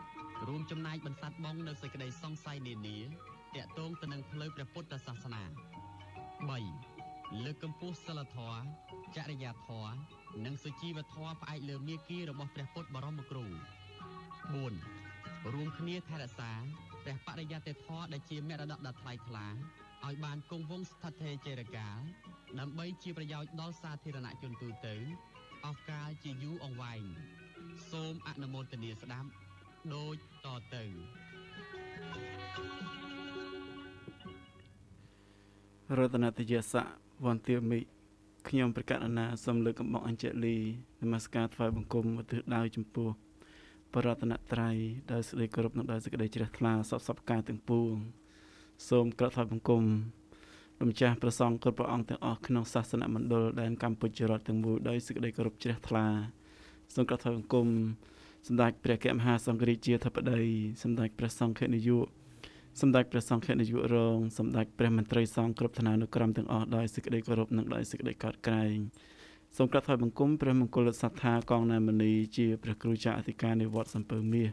2រួមចំណែកបន្សាត់បង នៅសេចក្តីសង្ស័យនានាតាក់ទងទៅនឹងផ្លូវព្រះពុទ្ធសាសនា3លើកកម្ពស់សិលធម៌ចរិយាធម៌និងសុជីវធម៌ផ្អែកលើមាគ៌ារបស់ព្រះពុទ្ធបរមគ្រូ4រួមគ្នា ថែរក្សាព្រះបរិយត្តិធម៌ដែលជាមរតកដ៏ថ្លៃថ្លាឲ្យបានគង់វង្សស្ថិតស្ថេរជារកាលដើម្បីជាប្រយោជន៍ដល់សាធារណជនទូទៅអស់កាលជាយូរអង្វែងសូមអនុមោទនាស្ដាប់ដូចតទៅរតនតយស័កវន្ទាមិខ្ញុំប្រកាសណាសូមលើកកំបងអញ្ជលី នមស្ការថ្វាយបង្គំឧទ្ទិសដៅចំពោះបរតនត្រ័យដោយសេចក្តីគោរពនិងដោយសេចក្តីជ្រះថ្លាសពសពការទាំងពួងសូម ក្រាបថ្វាយបង្គំលោកម្ចាស់ព្រះសង្ឃគ្រប់ព្រះអង្គទាំងអស់ក្នុងសាសនមណ្ឌលដែនកម្ពុជារដ្ឋទាំងមូលដោយសេចក្តីគោរពជ្រះថ្លាសូមក្រាបថ្វាយបង្គំសម្ដេចព្រះគមហាសង្ឃរាជាធិបតី សម្ដេចព្រះសង្ឃនាយកសម្ដេចព្រះសង្ឃនាយករងសម្ដេចព្រះមន្ត្រីសង្ឃគ្រប់ឋានានុក្រមទាំងអស់ដោយសេចក្តីគោរពនិងដោយសេចក្តីកោតក្រែងសូមក្រាបថ្វាយបង្គំព្រះមង្គលសត្ថាកងណាមនីជាព្រះគ្រូចារអធិការនៃវត្ត សំពើមាស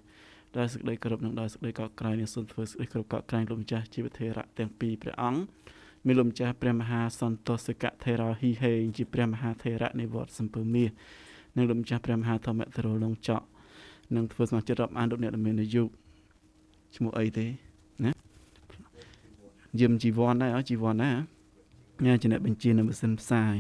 ដោយសេចក្តីគោរពនិងដោយសេចក្តីកោតក្រែងនេះសូមធ្វើសេចក្តីគោរពកោតក្រែងលោកម្ចាស់ជីវធេរៈទាំងពីរព្រះអង្គមានលោកម្ចាស់ព្រះមហាសន្តោសកៈថេរហ៊ីហេងជា ព្រះមហាថេរៈនៃវត្តសំពើមាសនិងលោកម្ចាស់ព្រះមហាធម្មតរលងចក្រនឹងធ្វើសមាជិករាប់អានរូបអ្នកដែលមានអាយុឈ្មោះអីទេណាយាមជីវ័នដែរអស់ជីវ័នណាញ៉ាជាអ្នក បញ្ជានៅម៉ាស៊ីនផ្សាយ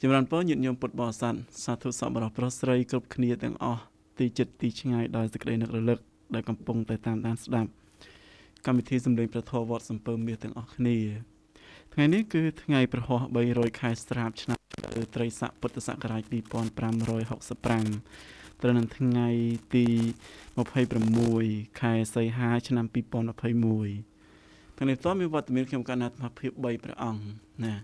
ចម្រើនពរញាតិញោមពុទ្ធបរិស័ទសាធុសពបរោះប្រុសស្រីគ្រប់គ្នាទាំងអស់ទីចិត្តទីឆ្ងាយដោយសេចក្តីនឹករលឹកដែលកំពុងតែតាមដានស្ដាប់កម្មវិធីសម្លេងព្រះធម៌វត្តសំពើមាសទាំងអស់គ្នាថ្ងៃនេះគឺ ថ្ងៃប្រហោះ300ខែស្រាប់ឆ្នាំត្រីស័កពុទ្ធសករាជ2565ត្រូវនឹងថ្ងៃទី26ខែសីហាឆ្នាំ2021ថ្ងៃនេះតមានវត្តមានខ្ញុំកណ្ណាអាត្មាភាព3ព្រះអង្គណា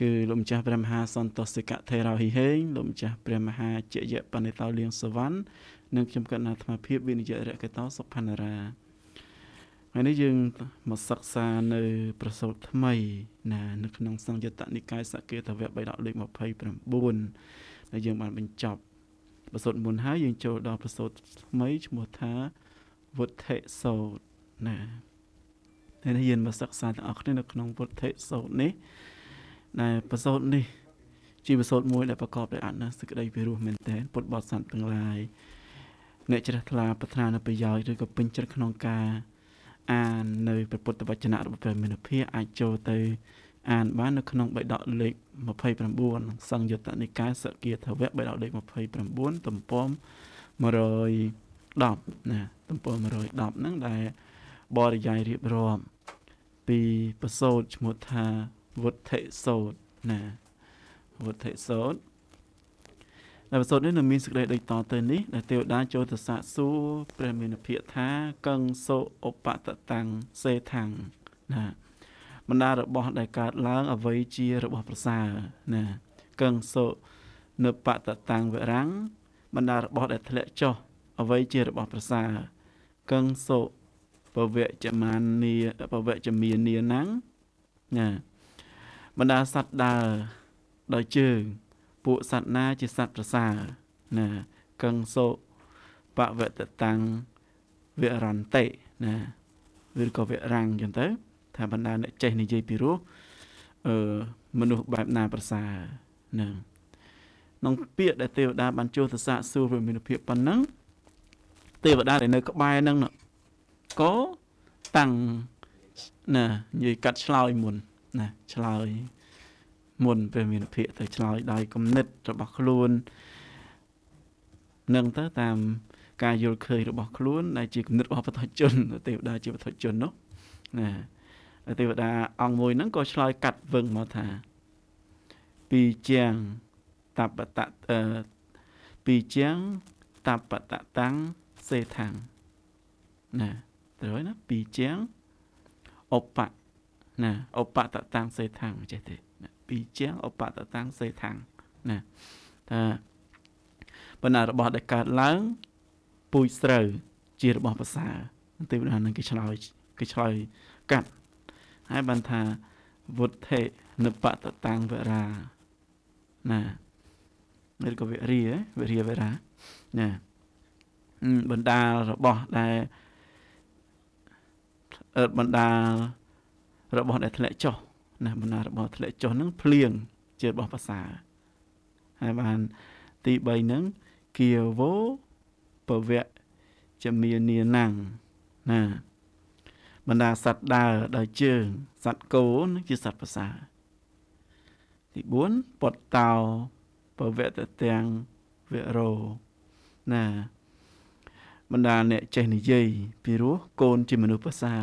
គឺលោកម្ចាស់ព្រះមហាសន្តោសិកថេរោហិហេងលោកម្ចាស់ព្រះមហាជយៈបណ្ឌិតោលៀងសវណ្ណនិងខ្ញុំកណ្ណាអាត្មាភាពវិនិយោគរកតោសុផានារាថ្ងៃនេះយើងមកសិក្សានៅ ប្រសូតថ្មីណា នៅក្នុងសង្យុត្តនិកាយសកេតវៈ3ដកលេខ29ដែលយើងបានបញ្ចប់ប្រសូតមុនហើយយើងចូលដល់ប្រសូតថ្មីឈ្មោះថាវុទ្ធិសោតណាហើយយើងមកសិក្សាទាំងអស់គ្នានៅក្នុងវុទ្ធិសោតនេះដែលប្រសូតនេះ ជាប្រសូតមួយដែលប្រកបដោយអនុសេចក្តីវិរុសមែនទែនពុទ្ធបរិស័ទទាំងឡាយអ្នកជ្រះថ្លាប្រាថ្នានៅប្រយោជន៍ឬក៏ពេញចិត្តក្នុងការអាននៅព្រះពុទ្ធវចនៈរបស់ព្រះមេនភាអាចចូលទៅអានបាននៅក្នុងបិដកលេខ29សង្យុត្តនិកាយសកាធវៈបិដកលេខ29ទំព័រ110ណា ទំព័រ110ហ្នឹងដែលបរិយាយរៀបរាប់ពីប្រសូតឈ្មោះថាវុទ្ធិសោតណាវុទ្ធិសោតនៅប្រសូតនេះនឹងមានសេចក្តីដូចតទៅនេះដែលទេវតាចូលទៅសាកសួរព្រះមេនភិកថាកឹងសុឧបតតាំងសេថាំងណាបណ្ដារបស់ដែលកើតឡើងអ្វីជារបស់ប្រសើរណាកឹងសុនៅបតតាំងវរាំងបណ្ដារបស់ដែលធ្លាក់ចុះអ្វីជារបស់ប្រសើរកឹងសុពវជមានីពវជមានីណាំងណាបណ្ដាសត្វដើរដោយជើងពួកសត្វណាជាសត្វប្រសើរណាកឹងសុបវតតាំងវរន្តិណាឬក៏វរាំងចឹងទៅថាបណ្ដាអ្នកចេះនិយាយពីរោះអឺមនុស្សបែបណាប្រសើរនឹងក្នុងពាក្យដែលទេវតាបានចូលទៅសាកសួរវាមានភាពប៉ុណ្ណឹងទេវតាដែលនៅក្បែរហ្នឹងក៏តាំងណានិយាយកាត់ឆ្លើយមុនណា ឆ្លើយមុនព្រះមានភិកទៅឆ្លើយដោយគំនិតរបស់ខ្លួន នឹងទៅតាមការយល់ឃើញរបស់ខ្លួនដែលជាគំនិតរបស់បទជនទេវតាជាបទជននោះណាទេវតាអង្គមួយហ្នឹងក៏ឆ្លើយកាត់វឹងមកថា ពីជាងតបតអឺពីជាងតបតតាំងសេថាំងណាត្រូវហើយណាពីជាងអបៈណាអបតតាំងសេថាំងចេះទេណាពីជាងអបតតាំងសេថាំងណាថាបណ្ណារបស់ដែលកើតឡើងពូជស្រូវជារបស់ប្រសើរទេវតានឹងគេឆ្លើយគេឆ្លើយកាត់ហើយបានថាវុទ្ធិនិបតតាំងវរាណាឬក៏វិរិយវិរិយវរាណាបណ្ដាលរបស់ដែលបណ្ដាលរបស់ដែលធ្លាក់ចុះ ណា បណ្ដាលរបស់ធ្លាក់ចុះហ្នឹងភ្លៀងជារបស់ប្រសើរហើយបានទី3ហ្នឹងគាវោពវៈចមានានាំងណាបណ្ដាសត្វដើរដោយជើងសត្វគោនឹងជាសត្វប្រសើរទី4ពតតោពវតទាំងវរោណាបណ្ដាអ្នកចេះនិយាយពីរោះកូនជាមនុស្សប្រសើរ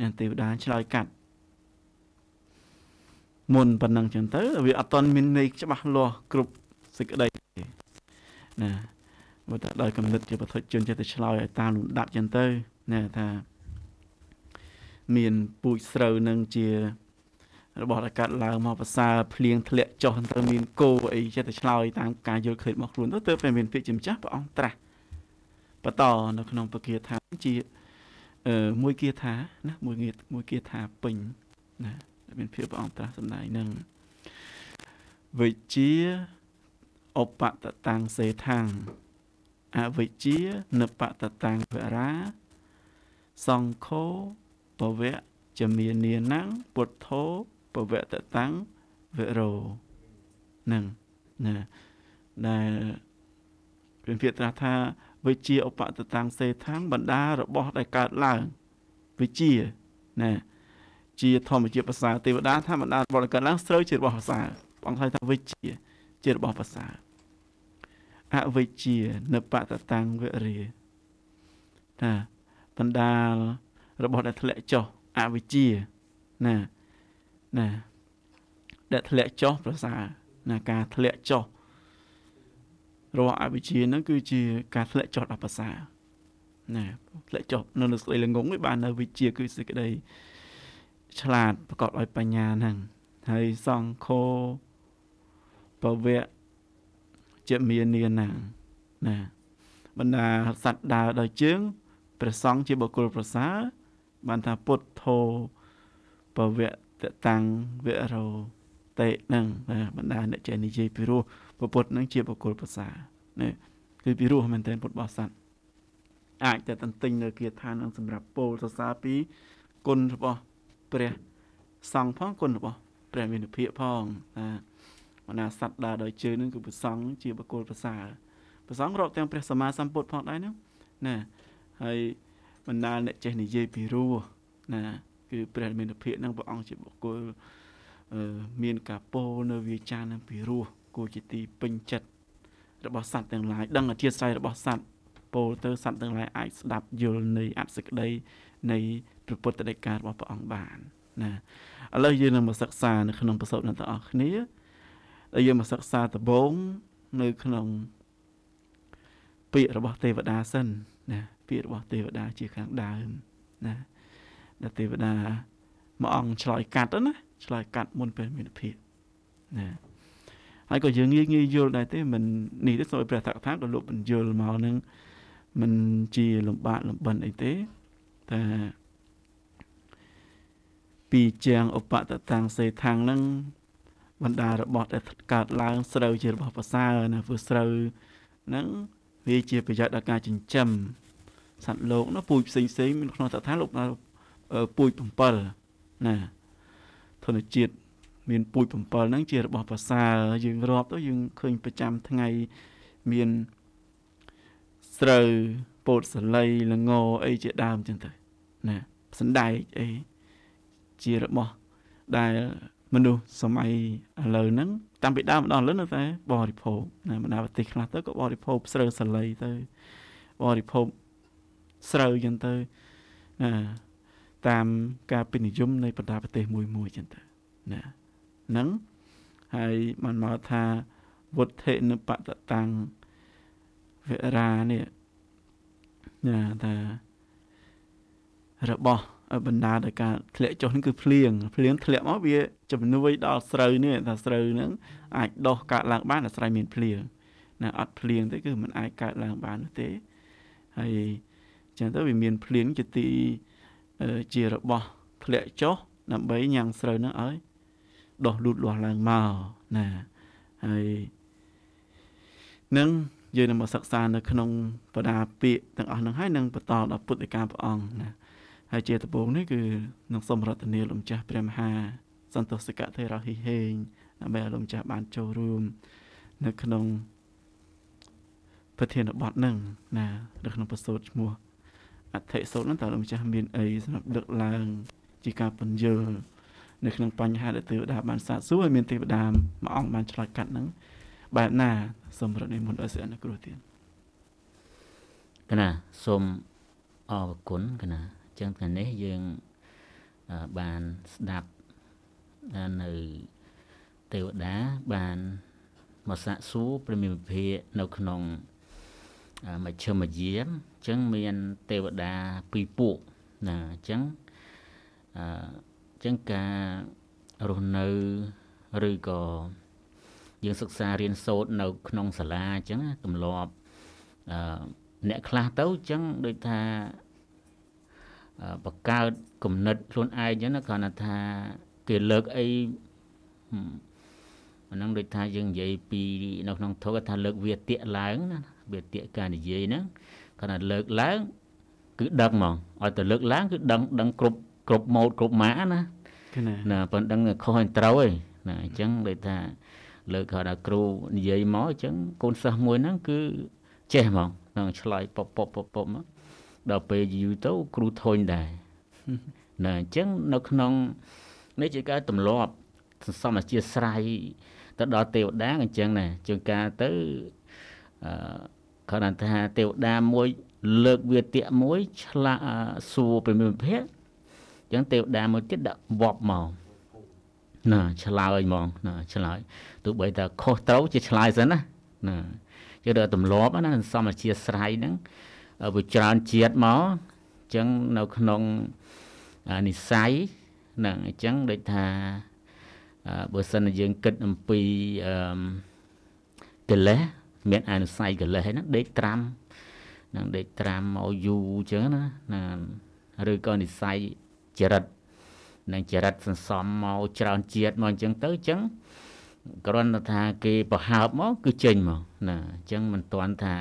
អ្នកទេវតាឆ្លើយកាត់មុនប៉ុណ្ណឹងចឹងទៅ វាអត់តមានន័យច្បាស់លាស់គ្រប់សេចក្តីណាបើតើដល់កំណត់ជាបទជនចេះតែឆ្លើយឲ្យតាមលំដាប់ចឹងទៅណាថាមានពូជស្រូវនឹងជារបស់ដែលកាត់ឡើងមកប្រសើរភ្លៀងធ្លាក់ចុះទៅ មានគោអីចេះតែឆ្លើយតាមការយល់ឃើញរបស់ខ្លួនទៅទើបតែមានពាក្យជាម្ចាស់ព្រះអង្គត្រាស់បន្តនៅ ក្នុងពគាថាជាអឺមួយគាថាណាមួយងារមួយគាថាពេញណាមានភាពព្រះអង្គត្រាស់សម្ដែងនឹងវិជាអបតតាំងសេថាំងអវិជានបតតាំងវរាសង្ឃោពវៈចមានាណាំងពុទ្ធោពវៈតតាំងវេរោនឹងណាដែលព្រានភិត្រាស់ថាវិជាឧបតតាំងសេថាំងបណ្ដារបស់ដែលកើតឡើងវិជាណាជាធម្មជាប្រសើរទេវតាថាបណ្ដារបស់ដែលកើតឡើងស្រូវជារបស់ប្រសើរព្រះអង្គហៅថាវិជាជារបស់ប្រសើរអវិជានបតតាំងវរាណាបណ្ដាលរបស់ដែលធ្លាក់ចុះអវិជ្ជាណាណាដែលធ្លាក់ចុះប្រសើរណាការធ្លាក់ចុះរបស់អវិជ្ជាហ្នឹងគឺជា ការធ្លាក់ចុះដល់ប្រសើរណាធ្លាក់ចុះនៅនៅសេចក្តីល្ងងនេះបាននៅវិជ្ជា គឺសេចក្តីឆ្លាតប្រកបដោយបញ្ញាហ្នឹងហើយសង្ឃោពវៈជាមាននាណាណាបណ្ដាសត្វដើរដោយជើងព្រះសង្ឃជាបុគ្គលប្រសើរបានថាពុទ្ធោបវៈតតាំងវរោតេនឹងបណ្ដាអ្នកចេះនិយាយពីរោះពុទ្ធនឹងជាបុគ្គលប្រសានេះគឺពីរោះមែនទែនពុទ្ធបរិស័ទអាចតែតន្ទិញនៅគាថានឹងសម្រាប់ពោលសរសើរពីគុណរបស់ព្រះ សង្ឃផងគុណរបស់ ព្រះមានភិកផងណាមណាសត្វដើរដោយជើងនឹងគឺព្រះសង្ឃជាបុគ្គលប្រសើរព្រះសង្ឃរាប់ទាំងព្រះសម្មាសម្ពុទ្ធផងដែរណាណាហើយបណ្ដាលអ្នកចេះនិយាយពីរោះណាគឺ ព្រះមានភិកនឹងព្រះអង្គជាបុគ្គលមាន ការពោនៅវាចានឹងពីរោះគួរជាទីពេញចិត្តរបស់សត្វទាំងឡាយដឹងអធិស្ឋានរបស់សត្វពោទៅសត្វទាំងឡាយអាចស្ដាប់យល់នៃអត្ថសក្តីនៃព្រះពុទ្ធដីការបស់ព្រះអង្គបានណាឥឡូវយើងនឹងមកសិក្សានៅក្នុងប្រសូតអ្នកទាំងអស់គ្នាដែលយើងមកសិក្សាដំបូងនៅក្នុងពាក្យរបស់ទេវតាសិនណាពាក្យរបស់ទេវតាជាខាងដើមណាដែលទេវតាមួយអង្គឆ្លើយកាត់ណាឆ្លើយកាត់មុនពេលមានភាពណាហើយក៏យើងងាយងាយយល់ដែរទេមិននេះទេសូមព្រះតកថាក៏លោកបញ្យល់មកនឹងមិនជាលំបាកលំបិនអីទេតែពីជាងឧបតតាំងសេថាំងនឹងបណ្ដារបស់ដែលកើតឡើងស្រូវជារបស់ប្រសើរណាព្រោះស្រូវនឹងវាជាប្រយោជន៍ដល់ការចិញ្ចឹមសត្វលោកនោះពូជផ្សេងផ្សេងមានក្នុងតថាលោកដល់ពូជ7ណាធនជាតិមានពូជ7ហ្នឹងជារបស់ប្រសើរយើងរាប់ទៅយើងឃើញប្រចាំថ្ងៃមានស្រូវពោតសលៃលងអីជាដើមចឹងទៅណាសណ្ដែកអីជារបស់ដែលមនុស្សសម័យឥឡូវហ្នឹងតាំងពីដើមដល់ឥឡូវនៅតែបរិភោគណាបណ្ដាប្រទេសខ្លះទៅក៏បរិភោគស្រូវសលៃទៅបរិភោគស្រូវចឹងទៅណា តាមការពេញនិយមនៃបណ្ដាប្រទេសមួយមួយចឹងទៅណាហ្នឹងហើយបានមកថាវុទ្ធិនិបតតាំងវរានេះណាថារបស់បណ្ដាដោយការធ្លាក់ចុះនេះគឺភ្លៀងភ្លៀងធ្លាក់មកវាជំនួយដល់ស្រូវនេះថាស្រូវហ្នឹងអាចដុះកើតឡើងបានអាស្រ័យមានភ្លៀងណាអត់ភ្លៀងទេគឺมันអាចកើតឡើងបាននោះទេហើយចឹងទៅវាមានភ្លៀងជាទីជារបស់ធ្លាក់ចុះដើម្បីញ៉ាំងស្រូវនឹងឲ្យដុះលូតលាស់ឡើងមកណាហើយនឹងយើងនឹងមកសិក្សានៅក្នុងបដាពាកទាំងអស់នឹងហើយនឹងបន្តដល់ពុទ្ធិកាព្រះអង្គណា ហើយជាដំបូងនេះគឺនឹងសូមរតនាលោកម្ចាស់ព្រះមហា សន្តោសកៈថេរហិហេងដើម្បីឲ្យលោកម្ចាស់បាន ចូលរួមនៅ ក្នុងប្រធានបទនឹងណានៅក្នុងប្រសូតឈ្មោះអធិសូត្រហ្នឹងតើលោកម្ចាស់មានអីសម្រាប់លើកឡើងជាការពន្យល់នៅក្នុងបញ្ហាដែលទេវតាបានសាកសួរឲ្យមានទេវតាមួយអង្គបានឆ្លើយកាត់ហ្នឹងបែបណាសូមរត់និមន្តអសិអនុគ្រោះទានកណាសូមអរគុណកណាអញ្ចឹងថ្ងៃនេះយើងបានស្ដាប់នៅទេវតាបានមកសាកសួរព្រះមេភិនៅក្នុងមជ្ឈមយាមអញ្ចឹងមាន ទេវតាពីរពួកណាអញ្ចឹងអញ្ចឹងការរស់នៅឬក៏យើងសិក្សារៀនសូត្រនៅ ក្នុងសាលាអញ្ចឹងទម្លាប់អឺអ្នកខ្លះទៅអញ្ចឹង ដូចថាបង្កើតគំនិតខ្លួនឯងអញ្ចឹងគ្រាន់តែថាគេលើកអីអានឹងដូចថាយើងនិយាយពីនៅក្នុងធុកថាលើក វាតិឡើងណាវាតិការនិយាយហ្នឹងគាត់ថាលើកឡើងគឺដឹងហ្មងឲ្យទៅលើកឡើងគឺដឹងដឹង គ្រប់គ្រប់ម៉ូតគ្រប់ម៉ាណាណាប៉ុន្តែដឹងខុសហើយត្រូវឯងណាអញ្ចឹងដូចថាលើកគាត់ថាគ្រូនិយាយមកអញ្ចឹងកូនសិស្សមួយហ្នឹងគឺចេះហ្មងនឹងឆ្លើយពពពពមក ដល់ពេលយូរទៅគ្រូធុញដែរណាអញ្ចឹងនៅក្នុងនេះជាការទម្លាប់សន្សំអធិស្ស្រ័យទៅដល់ទេវតាអញ្ចឹងណាជាងការទៅអឺគាត់បានថាទេវតាមួយលើកវាតិមួយឆ្លាក់សួរពីមិត្តភ័ក្ដិអញ្ចឹងទេវតាមួយទៀតដាក់វប់មកណាឆ្លើយហ្មងណាឆ្លើយទោះបីតែខុសត្រូវជា ឆ្លើយសិនណាណាយើងដល់ទម្លាប់ណាសមអធិស្រ័យហ្នឹងវាច្រើនជាតិមកអញ្ចឹងនៅក្នុងនិស័យហ្នឹងអញ្ចឹងដូចថាបើសិនយើងគិតអំពីអឺកិលេសមានអនុស័យកលេសហ្នឹងដេក ត្រាំនឹងដេកត្រាំមកយូរអញ្ចឹងណាណាឬក៏និស័យចរិត នឹងចរិតសន្សំមកច្រើនជាតិមកអញ្ចឹងទៅអញ្ចឹងគ្រាន់តែថាគេប្រហើបមកគឺចេញមកណាអញ្ចឹងមិនទាន់ថា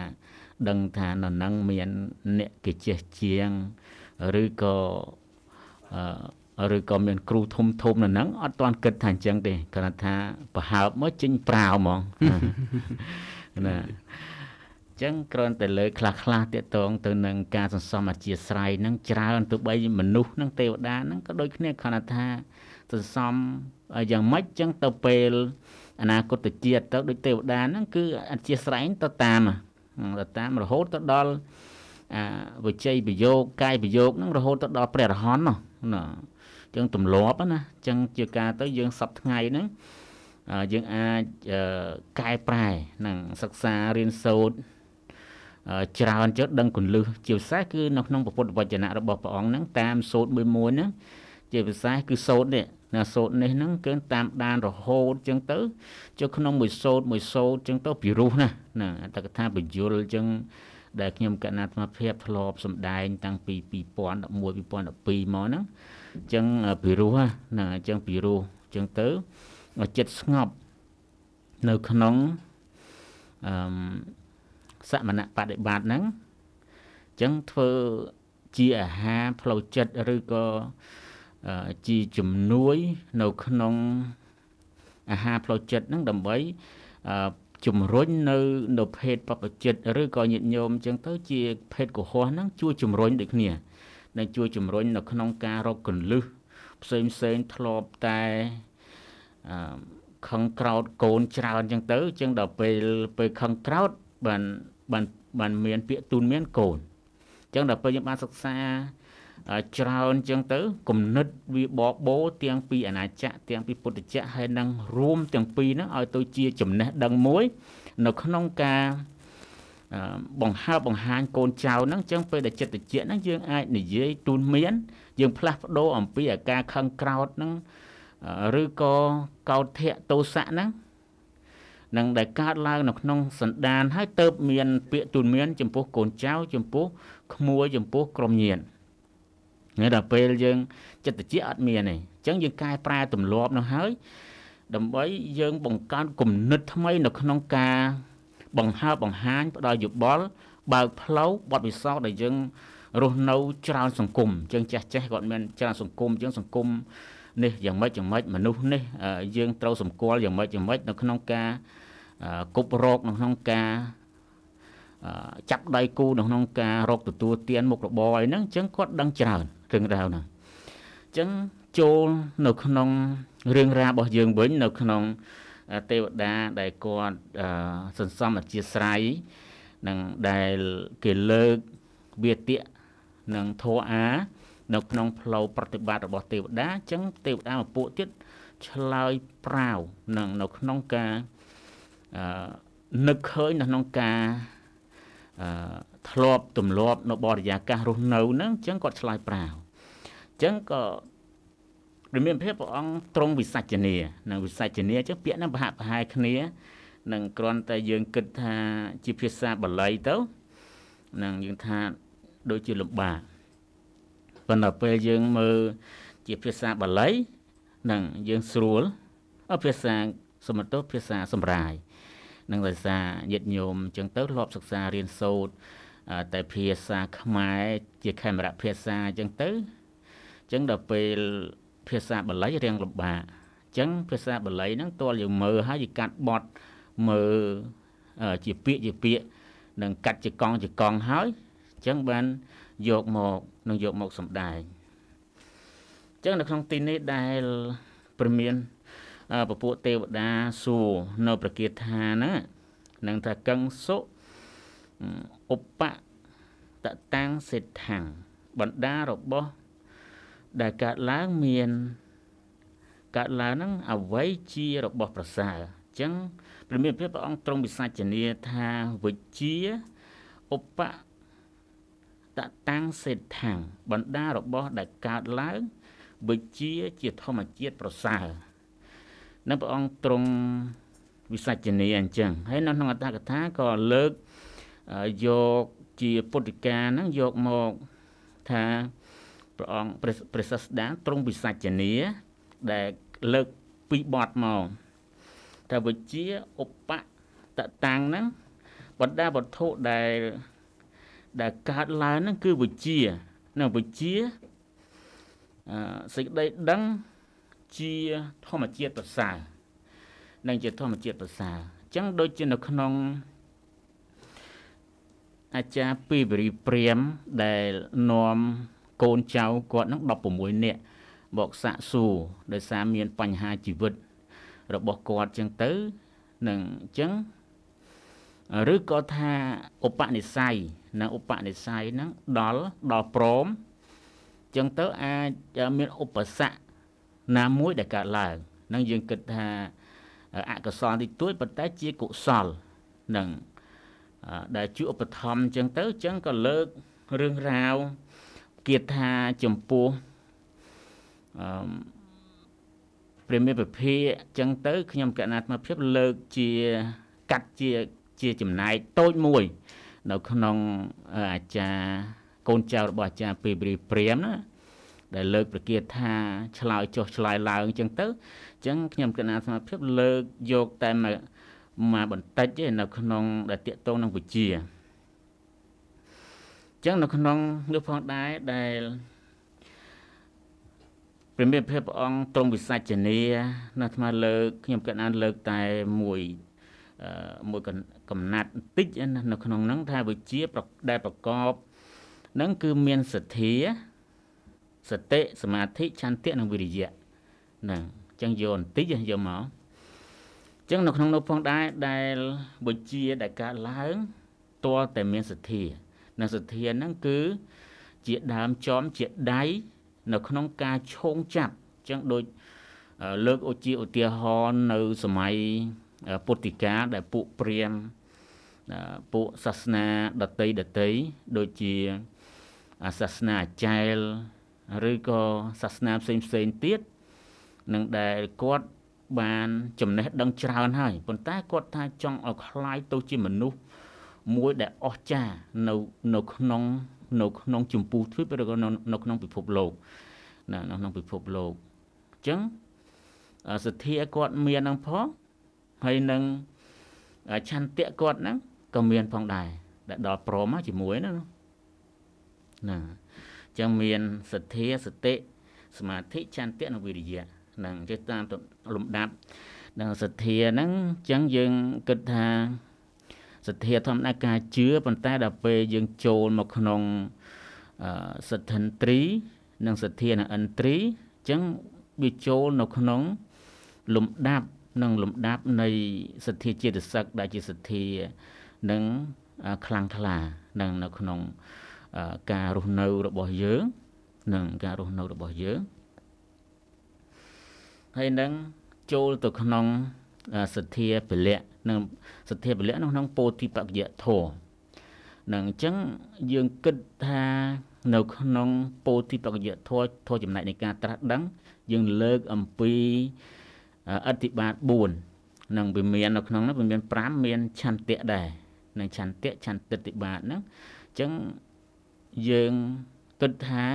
ដឹងថានៅនឹងមានអ្នកគេចេះជាង ឬក៏អឺឬក៏មានគ្រូធំធំនៅនឹងអត់ទាន់គិតថាអញ្ចឹងទេគ្រាន់តែថាប្រហើបមកចេញប្រាវហ្មងណាចឹងគ្រាន់តែលើខ្លះខ្លះតាកតងទៅនឹងការសន្សំអធិស្រ័យនឹងច្រើនទៅបីមនុស្សនឹងទេវតានឹងក៏ដូចគ្នាគ្រាន់តែថាសន្សំយ៉ាងម៉េចចឹងទៅពេលអនាគតជាតិទៅដូចទេវតានឹងគឺអធិស្រ័យទៅតាមទៅតាមរហូតទៅដល់អាវិជ័យប្រយោគកាយប្រយោគនឹងរហូតទៅដល់ព្រះរហន្តណាចឹងទម្លាប់ណាចឹងជាការទៅ យើងសັບថ្ងៃហ្នឹងយើងអាចកែប្រែនឹងសិក្សារៀនសូត្រច្រើនចុះដឹងគន្លឹះជាពិសេសគឺនៅក្នុងពុទ្ធវចនៈរបស់ព្រះអង្គហ្នឹងតាមសូត្រមួយមួយហ្នឹងជាពិសេសគឺសូត្រនេះណាសូត្រនេះហ្នឹងគឺតាមដានរហូតចឹងទៅចុះក្នុងមួយសូត្រមួយសូត្រចឹងទៅពិរោះណាណាអត្តកថាបញ្យលចឹងដែលខ្ញុំកណាត្មាភាពធ្លាប់សម្ដែង តាំងពី2011 2012មកហ្នឹងអញ្ចឹងពិរោះណាអញ្ចឹងពិរោះអញ្ចឹងទៅចិត្តស្ងប់នៅក្នុងអឺសមណបដិបត្តិហ្នឹងអញ្ចឹងធ្វើជាអាហារផ្លូវចិត្តឬក៏ជាជំនួយនៅក្នុងអាហារផ្លូវចិត្តហ្នឹង ដើម្បីជំរុញនៅ នៅ ភេទបព្វជិតឬក៏ញាតិញោមអញ្ចឹងទៅជាភេទកុហកហ្នឹងជួយជំរុញដូចគ្នានឹងជួយជំរុញនៅក្នុង ការរកកលឹះផ្សេងផ្សេងធ្លាប់តែខឹងក្រោតកូនច្រើនអញ្ចឹងទៅអញ្ចឹងដល់ពេលពេលខឹងក្រោតបានបានបានមានពាក្យទូនមានកូនអញ្ចឹងដល់ពេលយើងបានសិក្សាច្រើនអញ្ចឹងទៅគំនិតវាបបោទាំងពីអាណាចក្រទាំងពីពុទ្ធចក្រហើយនឹងរួមទាំងពីរហ្នឹងឲ្យទៅជាចំណេះដឹងមួយ នៅក្នុងការបង្ហើបបង្ហាញកូនចៅហ្នឹងអញ្ចឹងពេលដែលចិត្តត្រជាក់ហ្នឹងយើងអាចនិយាយទូនមានយើងផ្លាស់ប្ដូរអំពីអាការខឹងក្រោតហ្នឹងឬក៏កោធៈទោសៈហ្នឹងនឹងដែលកើតឡើងនៅក្នុងសន្តានហើយទៅ មាន ពាក្យទូនមានចំពោះកូនចៅចំពោះក្មួយចំពោះក្រុមញាតិនេះដល់ពេលយើង ចិត្តជាអត់មានទេអញ្ចឹងយើងកែប្រែទម្លាប់នោះហើយដើម្បីយើងបង្កើនគំនិតថ្មីនៅក្នុងការបង្ហើបបង្ហាញផ្ដល់យោបល់បើកផ្លូវបទពិសោធន៍ដែលយើង រស់នៅច្រើនសង្គមយើងចាស់ចាស់គាត់មានច្រើនសង្គមយើងសង្គមនេះយ៉ាងម៉េចយ៉ាងម៉េចមនុស្សនេះយើងត្រូវសម្គាល់យ៉ាងម៉េចយ៉ាងម៉េចនៅក្នុងការគប់រោគនៅក្នុងការចាប់ដៃគូនៅក្នុងការរកទទួលទានមុខរបរអីហ្នឹងអញ្ចឹងគាត់ដឹងច្រើនរឿងរ៉ាវហ្នឹងអញ្ចឹងចូលនៅក្នុងរឿងរ៉ាវរបស់យើងវិញនៅ ក្នុងទេវតាដែលគាត់សន្សំអធិស្ស្រ័យនឹងដែលគេលើកវាតិនឹងធោអានៅក្នុងផ្លូវប្រតិបត្តិរបស់ទេវតាអញ្ចឹងទេវតាពពួកទៀតឆ្លើយប្រាវនឹងនៅក្នុងការអឺនឹកឃើញនៅក្នុងការអឺធ្លាប់ទម្លាប់នៅបរិយាកាសរស់នៅហ្នឹងអញ្ចឹងគាត់ឆ្លើយប្រាវអញ្ចឹងក៏រមានភាពព្រះអង្គទ្រង់វិសាចនានិងវិសាចនាអញ្ចឹងពាក្យហ្នឹងប្រហាក់ប្រហែលគ្នានឹងគ្រាន់តែយើងគិតថាជាភាសាបាលីទៅនឹងយើងថាដូចជាលំបាកប៉ុន្តែពេលយើងមើលជាភាសាបាលីនឹងយើងស្រួលភាសាសមត្ថភាសាសម្រាយនឹងដោយសារញាតិញោមអញ្ចឹងទៅធ្លាប់សិក្សារៀនសូត្រតែភាសាខ្មែរជាខេមរៈភាសាអញ្ចឹងទៅអញ្ចឹងដល់ពេលភាសាបាលីរៀងលំបាកអញ្ចឹង ភាសាបាលីហ្នឹងតលយើងមើលហើយគេកាត់បត់មើលជាពាក្យជាពាក្យនឹងកាត់ជាកង់ជាកង់ហើយអញ្ចឹងបានយកមកនឹងយកមកសម្ដែងអញ្ចឹងនៅក្នុងទីនេះដែលព្រមានពពួកទេវតាសួរនៅប្រគាថាណានឹងថាកឹងសុឧបតតាំងសិដ្ឋังបណ្ដារបស់ដែលកើតឡើងមានកើតឡើងហ្នឹងអវ័យជារបស់ប្រសើរអញ្ចឹងព្រះមានព្រះអង្គទ្រង់វិសាចនាថាវិជាឧបតតាំងសេដ្ឋាំងបណ្ដារបស់ ដែលកើតឡើងវិជាជាធម្មជាតិប្រសើរនឹងព្រះអង្គទ្រង់វិសាជនីអញ្ចឹងហើយនៅក្នុងអត្តកថាក៏លើកយកជាពុទ្ធិកាហ្នឹងយកមកថាព្រះអង្គព្រះសាស្តាទ្រង់វិសាជនីដែលលើកពីបទមកថាវិជាឧបតតាំងហ្នឹងបណ្ដាវត្ថុដែលដែលកើតឡើងហ្នឹងគឺវិជានឹងវិជាអឺសេចក្តីដឹងជាធម្មជាតិប្រសើរនឹងជាធម្មជាតិប្រសើរអញ្ចឹងដូចជានៅក្នុង អាចារ្យពីវរីព្រាមដែលនាំកូនចៅគាត់នឹង16នាក់មកសាក់សួរដោយសារមានបញ្ហាជីវិត របស់គាត់ចឹងទៅនឹងអញ្ចឹងឬក៏ថាឧបនិស្ស័យនិងឧបនិស្ស័យហ្នឹងដល់ដល់ព្រមចឹងទៅអាចមានឧបសគ្គណាមួយ ដែលកើតឡើងនឹងយើងគិតថាអកុសលតិចតួចប៉ុន្តែជាកុសលនឹងដែលជួយឧបត្ថម្ភចឹងទៅចឹងក៏លើករឿងរ៉ាវគៀថាចំពោះអឺព្រះមេពភាចឹងទៅខ្ញុំកណាត្មភាព លើកជាកាត់ជាជាចំណែកតូចមួយនៅក្នុងអាចារ្យកូនចៅរបស់អាចារ្យពីព្រីព្រាមណាដែលលើកប្រកាសថា ឆ្លើយចុះឆ្លើយឡើងអញ្ចឹងទៅអញ្ចឹងខ្ញុំគណៈសមាភិបលើកយកតែមកមកបន្តិចឯនៅ ក្នុង ដែលតាកតងនឹងវិជាអញ្ចឹងនៅក្នុងនោះផងដែរដែលព្រះមេភិបព្រះអង្គទ្រង់វិសាចនានៅអាត្មាលើកខ្ញុំគណៈលើកតែមួយមួយកំណត់បន្តិចណានៅក្នុងហ្នឹងថាវិជាដែលប្រកបហ្នឹងគឺមានសទ្ធាសតិសមាធិឆន្ទៈនិងវិរិយៈហ្នឹងអញ្ចឹងយកបន្តិចយកមកអញ្ចឹងនៅក្នុងនោះផងដែរដែលវិជាដែលកើតឡើងតលតែមានសទ្ធានិងសទ្ធាហ្នឹងគឺជាដើមចំជាដៃនៅក្នុងការឆោងចាប់អញ្ចឹងដូចលើកឧជាឧទាហរណ៍នៅសម័យពុទ្ធិកាដែលពួកព្រាហ្មណ៍ពួកសាសនាដតីដតីដូចជាសាសនាចែលឬក៏សាសនាផ្សេងផ្សេងទៀតនឹងដែលគាត់បានចំណេះដឹងច្រើនហើយប៉ុន្តែគាត់ថាចង់ឲ្យคล้ายទៅជាមនុស្សមួយដែលអស្ចារ្យនៅនៅក្នុងនៅក្នុងចម្ពោះទ្វីបឬក៏នៅក្នុងពិភពលោកណានៅក្នុងពិភពលោកអញ្ចឹងសទ្ធាគាត់មានហ្នឹងផងហើយនឹងឆន្ទៈគាត់ហ្នឹងក៏មានផងដែរដែលដល់ព្រមជាមួយណាណាចឹងមានសទ្ធាសតិសមាធិឆន្ទៈនិងវិរិយៈនឹងចេះតាមលំដាប់នឹងសទ្ធាហ្នឹងចឹងយើងគិតថាសទ្ធាធម្មតាការជឿប៉ុន្តែដល់ពេលយើងចូលមកក្នុងសទ្ធិន្ទ្រី និងសទ្ធានិងឥន្ទ្រីចឹងវាចូលនៅក្នុងលំដាប់និងលំដាប់នៃសទ្ធាជាតិសឹកដែលជាសទ្ធានឹងខ្លាំងក្លានឹងនៅក្នុងការរស់នៅរបស់យើងនឹងការរស់នៅរបស់យើងហើយនឹងចូលទៅក្នុងសទ្ធាពលៈនិងសទ្ធាពលៈនៅក្នុងពោធិបក្យធម៌នឹងអញ្ចឹងយើងគិតថានៅ ក្នុងពោធិបក្យធម៌ធម៌ចំណែកនៃការត្រាស់ដឹង យើងលើកអំពីអតិបាត4នឹងវាមាននៅក្នុងនោះវាមាន5មានឆន្ទៈដែរនឹងឆន្ទៈឆន្ទតិបាតហ្នឹងអញ្ចឹងយើងគិតថា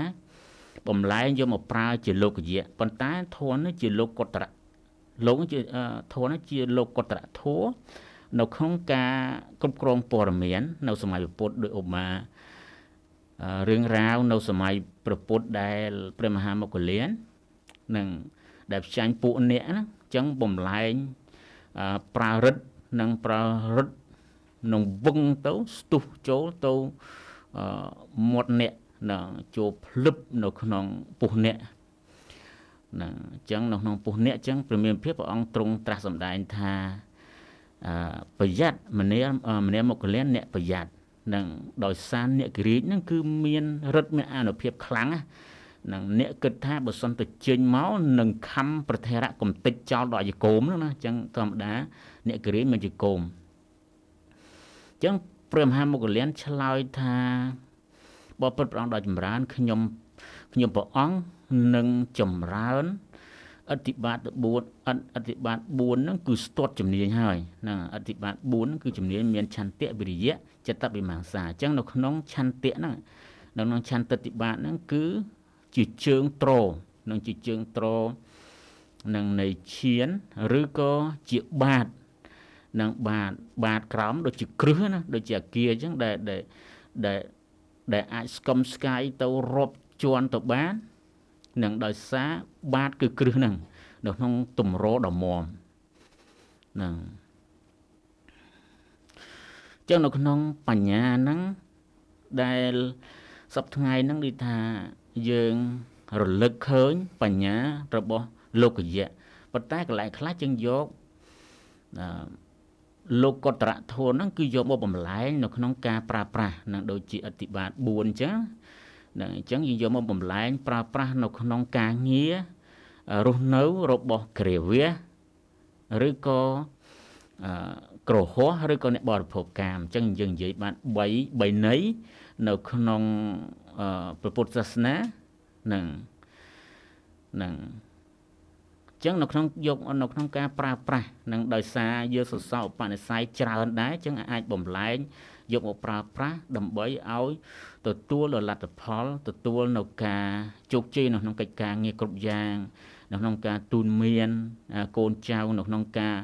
បំលែងយកមកប្រើជាលោកយៈប៉ុន្តែធននេះជាលោកកតរៈលោកជាធននេះជាលោកកតរៈធัวនៅក្នុងការគ្រប់គ្រងព័ត៌មាន នៅសម័យពុទ្ធដោយឧបារឿងរ៉ាវនៅសម័យប្រពុតដែល ព្រះមហាមុគលាននឹងដែលផ្សាញ់ពួកអ្នកណាចឹងបំលែងប្រើរិទ្ធនិងប្រើរិទ្ធនឹងវឹងទៅស្ទុះចូលទៅមាត់អ្នកនឹងចូលភ្លឹបនៅក្នុងពុះអ្នកនឹងអញ្ចឹងនៅក្នុងពុះអ្នកអញ្ចឹងព្រមានភាពព្រះអង្គទ្រង់ត្រាស់សម្ដែងថាអឺប្រយ័ត្នម្នាម្នាមកកលានអ្នក ប្រយ័ត្ននឹងដោយសារអ្នកគិរីនឹងគឺមានរិទ្ធមានអនុភាពខ្លាំងណានឹងអ្នកគិតថាបើសិនទៅចេញមកនឹងខំប្រធារៈកំតិចចោលដល់យគមហ្នឹងណាអញ្ចឹងធម្មតាអ្នកគិរីមិនយគមអញ្ចឹងព្រះមហាមុគលានឆ្លើយថាបើពុតព្រះអង្គដល់ចម្រើនខ្ញុំខ្ញុំព្រះអង្គនឹងចម្រើនអធិបាទ4អអធិបាទ4ហ្នឹងគឺស្ទាត់ជំនាញហើយហ្នឹងអធិបាទ4ហ្នឹងគឺជំនាញមានឆន្ទៈវិរិយៈចិត្តវិមាសាអញ្ចឹងនៅក្នុងឆន្ទៈហ្នឹងនៅក្នុងឆន្ទតិបាទហ្នឹងគឺជាជើងត្រនឹងជាជើងត្រនឹងនៃឈានឬក៏ជាបាតនឹងបាតបាត ក្រោមដូចជាគ្រឹះណាដូចជាអាគារអញ្ចឹងដែលដែលដែល អាចស្គមស្កាយទៅរាប់ជាន់ទៅបាននឹងដោយសារបាត គឺគ្រឹះហ្នឹងនៅក្នុងតម្រដ៏មមហ្នឹងចឹងនៅក្នុងបញ្ញាហ្នឹងដែលសពថ្ងៃហ្នឹងនិយាយថាយើងរលឹកឃើញ បញ្ញារបស់ លោកយៈប៉ុន្តែកន្លែងខ្លះយើងយកលោកកត្រធនហ្នឹងគឺយកមកបំលែងនៅក្នុងការប្រើប្រាស់នឹងដូចជាអតិបាត4អញ្ចឹងហ្នឹងអញ្ចឹងយើងយកមកបំលែងប្រើប្រាស់នៅក្នុងការងាររស់នៅរបស់គ្រាវាឬក៏ក្រហោះឬក៏អ្នកបរិភោគកាមអញ្ចឹងយើងនិយាយបាន3 3ន័យនៅក្នុងព្រះពុទ្ធសាសនានឹងនឹងអញ្ចឹងនៅក្នុងយកនៅក្នុងការប្រើប្រាស់នឹងដោយសារយើងសរសើរឧបនិស្ស័យច្រើនដែរអញ្ចឹងអាចបំលែងយកមកប្រើប្រាស់ដើម្បីឲ្យទទួលលទ្ធផលទទួលនៅការជោគជ័យនៅក្នុងកិច្ចការងារគ្រប់យ៉ាងនៅក្នុងការទូនមានកូនចៅនៅក្នុងការ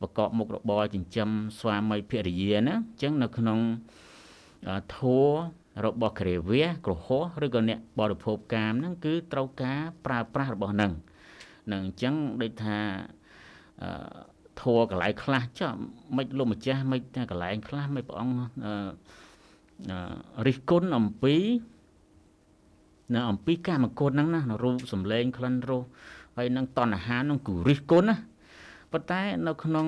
ប្រកបមុខរបរចិញ្ចឹមស្វាមីភរិយាណាអញ្ចឹងនៅក្នុងធัวរបស់គ្រាវាក្រហោះឬក៏អ្នកបរិភោគកាមហ្នឹងគឺត្រូវការប្រើប្រាស់របស់ហ្នឹងនឹងអញ្ចឹងដូចថាអឺធัวកន្លែងខ្លះចុះមិនលោកម្ចាស់មិនតែកន្លែងខ្លះមិនព្រះអង្គអឺរិះគន់អំពីនៅអំពីកម្មគុណហ្នឹងណារូបសម្លេងក្លិនរសហើយនឹងតណ្ហានឹងគូរិះគន់ណាប៉ុន្តែ នៅក្នុង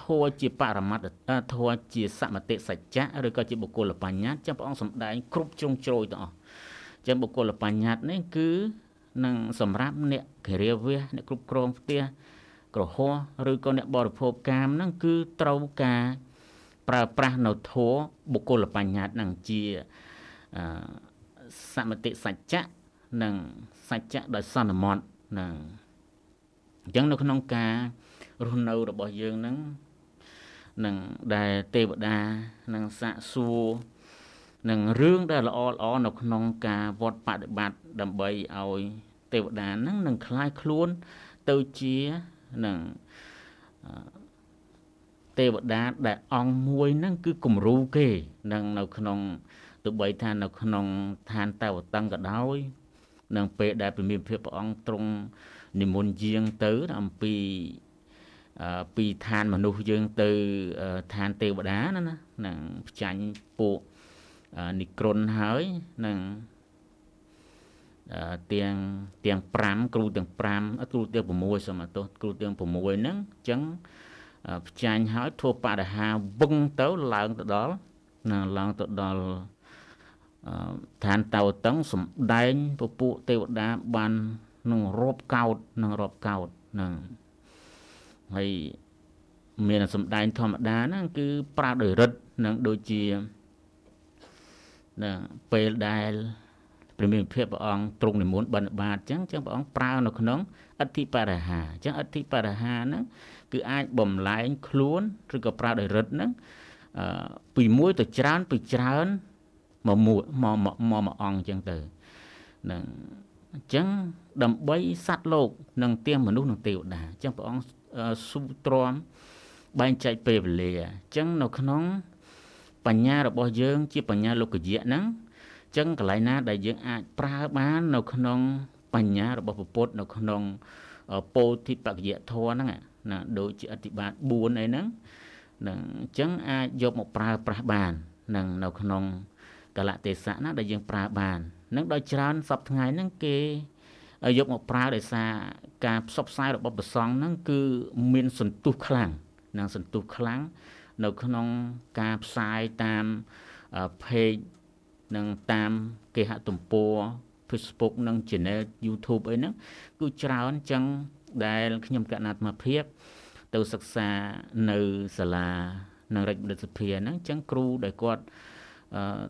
ធัวជាបរមត្តធัวជាសមតិសច្ចៈឬក៏ជាបុគ្គលបញ្ញត្តិចឹងព្រះអង្គសំដែងគ្រប់ជ្រុងជ្រោយទាំងអស់ចឹងបុគ្គលបញ្ញត្តិនេះគឺនឹងសម្រាប់អ្នកគិរាវាសអ្នកគ្រប់គ្រងផ្ទះក្រហមឬក៏អ្នកបរិភោគកាមហ្នឹងគឺត្រូវការ ប្រើប្រាស់នៅធัวបុគ្គលបញ្ញត្តិនឹងជាសមតិសច្ចៈនិងសច្ចៈដោយសន្មតនឹងអញ្ចឹងនៅក្នុងការរស់នៅរបស់យើងហ្នឹងនឹងដែលទេវតានឹងសាកសួរនឹងរឿងដែលល្អល្អនៅក្នុង ការវត្តបដិបត្តិដើម្បីឲ្យ ទេវតានឹងនឹងคลายខ្លួន ទៅជានឹងទេវតាដែលអង្គមួយហ្នឹងគឺគំរូគេនឹងនៅក្នុងទោះបីថានៅ ក្នុងឋានតវតឹងក៏ដោយនឹងពេលដែលពមានភាពព្រះអង្គទ្រង់និមន្តយាងទៅអំពីពីឋានមនុស្សយើង ទៅឋានទេវតាណាណានឹងផ្ចាញ់ពួកនិក្រុនហើយនឹងទាំងទាំង5គ្រូទាំង5គ្រូទាំង6សមទោសគ្រូទាំង6ហ្នឹងអញ្ចឹងផ្ចាញ់ហើយធ្វើបដិហាវឹងទៅឡើងទៅដល់ណាឡើងទៅដល់ឋានតៅតឹងសំដែងពពួកទេវតាបាននឹងរອບកោតនឹងរອບកោតនឹងហើយមានសម្ដែងធម្មតាហ្នឹងគឺប្រើដោយរិទ្ធនឹងដូចជាណាពេលដែលព្រះមានភាពព្រះអង្គទ្រង់និមន្តបិណ្ឌបាតអញ្ចឹងអញ្ចឹងព្រះអង្គប្រើនៅក្នុងអធិបរហាអញ្ចឹងអធិបរហាហ្នឹងគឺអាចបំលែងខ្លួនឬក៏ប្រើដោយរិទ្ធហ្នឹងពីមួយទៅច្រើនពីច្រើនមកមួយមកមកមកអង្គអញ្ចឹងទៅនឹងអញ្ចឹងដើម្បីសัตว์លោកនិងទាំងមនុស្សនិងទេវតាអញ្ចឹងព្រះអង្គស៊ូទ្រាំបែងចែកពេលវេលាអញ្ចឹងនៅក្នុង បញ្ញារបស់យើងជាបញ្ញាលោកយៈហ្នឹងអញ្ចឹងកន្លែងណាដែលយើងអាចប្រើបាននៅក្នុងបញ្ញារបស់ពុទ្ធនៅក្នុងពោធិបក្យធម៌ហ្នឹងណា ដូចជាអធិបាទ4អីហ្នឹងនឹងអញ្ចឹងអាចយកមកប្រើប្រាស់បាននឹងនៅក្នុងកលៈទេសៈណាដែលយើងប្រើបាននឹងដោយច្រើនសពថ្ងៃហ្នឹងគេយកមកប្រើដោយសារការផ្សព្វផ្សាយរបស់ប្រសង់ហ្នឹងគឺមានសន្ទុះខ្លាំងនិងសន្ទុះខ្លាំង នៅក្នុងការផ្សាយតាមเพจនិងតាមគេហទំព័រ Facebook និង Channel YouTube អីហ្នឹងគឺច្រើនចឹងដែលខ្ញុំកណាត់មកភាព ទៅសិក្សានៅសាលានៅរដ្ឋវិទ្យាសភាហ្នឹងចឹងគ្រូដែលគាត់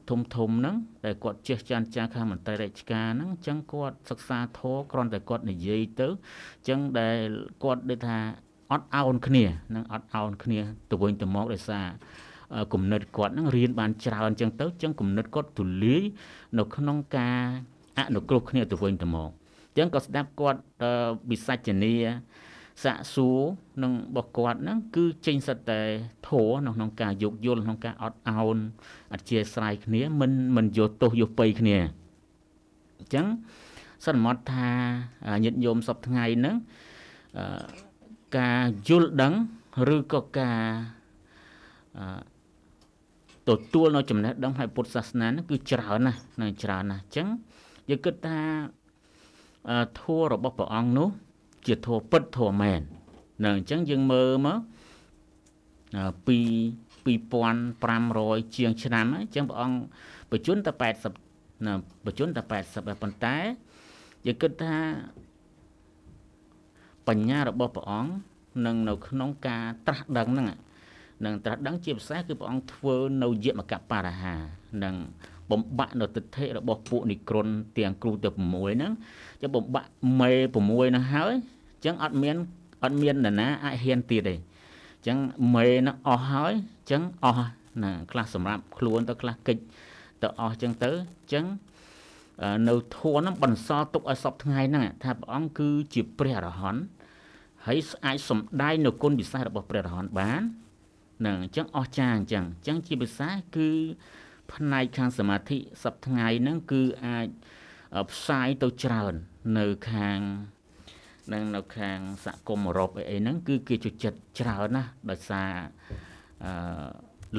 ធំធំហ្នឹងតែគាត់ចេះចានចាខាងមន្ត្រីរាជការហ្នឹងអញ្ចឹងគាត់សិក្សាធរគ្រាន់តែគាត់និយាយទៅអញ្ចឹងដែលគាត់ដូចថាអត់អោនគ្នានឹងអត់អោនគ្នាទៅវិញទៅមកដោយសារគំនិតគាត់នឹងរៀនបានច្រើនអញ្ចឹងទៅអញ្ចឹងគំនិតគាត់ទូលាយនៅ ក្នុងការអនុគ្រោះគ្នាទៅវិញទៅមកអញ្ចឹងក៏ស្ដាប់គាត់វិសាចនាសាកសួរនឹងរបស់គាត់ហ្នឹងគឺចេញសិតតែធัวក្នុងការយោគយល់ក្នុងការអត់អោនអធិស្ស្រ័យគ្នា មិន មិនយកទោសយកពៃគ្នាអញ្ចឹងសន្មតថាញាតិញោមសពថ្ងៃហ្នឹងការយល់ដឹងឬក៏ការទទួលនៅចំណេះដឹងផ្នែកពុទ្ធសាសនាហ្នឹងគឺច្រើនណាស់នឹងច្រើនណាស់អញ្ចឹងយើងគិតថាធัวរបស់ព្រះអង្គនោះជាធัวពិតធัวមែននឹងអញ្ចឹងយើងមើលមកពី2500ជាងឆ្នាំអញ្ចឹងព្រះអង្គបជនតែ80ណាបជនតែ80ដែរប៉ុន្តែយើងគិតថាបញ្ញារបស់ព្រះអង្គនឹងនៅក្នុងការត្រាស់ដឹងហ្នឹងនឹងត្រាស់ដឹងជាភាសាគឺព្រះអង្គធ្វើនៅយមកបរហានឹងបំបាក់នៅទិដ្ឋិរបស់ពួកនិក្រុនទាំងគ្រូទៅ6ហ្នឹងចឹងបំបាក់មេ6ហ្នឹងហើយ ចឹងអត់មានអត់មាននរណាអាចហ៊ានទៀតទេចឹងមេហ្នឹងអស់ហើយចឹងអស់ណាខ្លះសម្រាប់ខ្លួនទៅខ្លះកិច្ចទៅអស់ចឹងទៅចឹងនៅធัวហ្នឹងបន្សល់ទុកឲ្យសពថ្ងៃហ្នឹងថាព្រះអង្គគឺជាព្រះអរហន្តហើយអាចសំដែងនៅគុណវិស័យរបស់ព្រះអរហន្តបាននឹងអញ្ចឹងអស្ចារ្យអញ្ចឹងអញ្ចឹងជាភាសាគឺផ្នែកខាងសមាធិសប្ថ្ងៃហ្នឹងគឺអាចផ្សាយទៅច្រើននៅខាងនឹងនៅខាងសហគមន៍អឺរ៉ុបអីអីហ្នឹងគឺគេជចិត្តច្រើនណាស់ដោយសារអឺ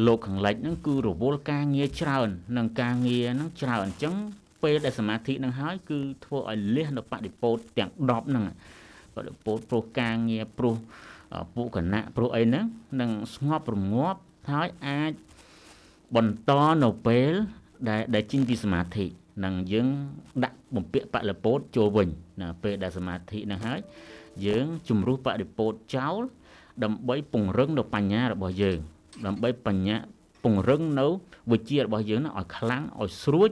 លោកខាងលិចហ្នឹងគឺរវល់ការងារច្រើននិងការងារហ្នឹងច្រើនអញ្ចឹងពេលដែលសមាធិនឹងហើយ គឺ ធ្វើឲ្យលះនៅបដិពោតទាំង10ហ្នឹងបដិពោតព្រោះការងារព្រោះពួកគណៈព្រោះអីហ្នឹងនឹងស្ងប់រងាប់ហើយអាចបន្តនៅពេលដែលដែលជិញពីសមាធិនឹងយើងដាក់បំពាក់បរិពោតចូលវិញណាពេលដែលសមាធិនឹងហើយយើងជំរុះបរិពោតចោលដើម្បី ពង្រឹងនៅបញ្ញារបស់យើងដើម្បីបញ្ញាពង្រឹងនៅវិជ្ជារបស់យើងណាឲ្យខ្លាំងឲ្យស្រួច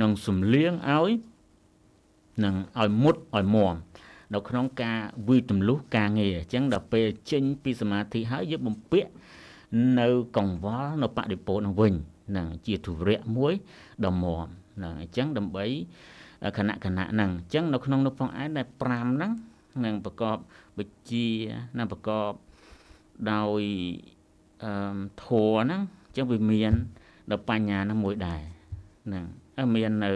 និងសំលៀងឲ្យនឹងឲ្យមុតឲ្យមមនៅក្នុងការវិទម្លុះការងារអញ្ចឹងដល់ពេលចេញពីសមាធិហើយយើងបំពាក់នៅកង្វល់នៅបដិពោនឹងវិញហ្នឹងជាធុរៈមួយដ៏មមហ្នឹងអញ្ចឹងដើម្បីគណៈគណៈហ្នឹងអញ្ចឹងនៅក្នុងនោះផងឯងដែល5ហ្នឹងនឹងប្រកបវិជានឹងប្រកបដោយអឺធัวហ្នឹងអញ្ចឹងវាមានដល់បញ្ញាហ្នឹងមួយដែរហ្នឹងមាននៅ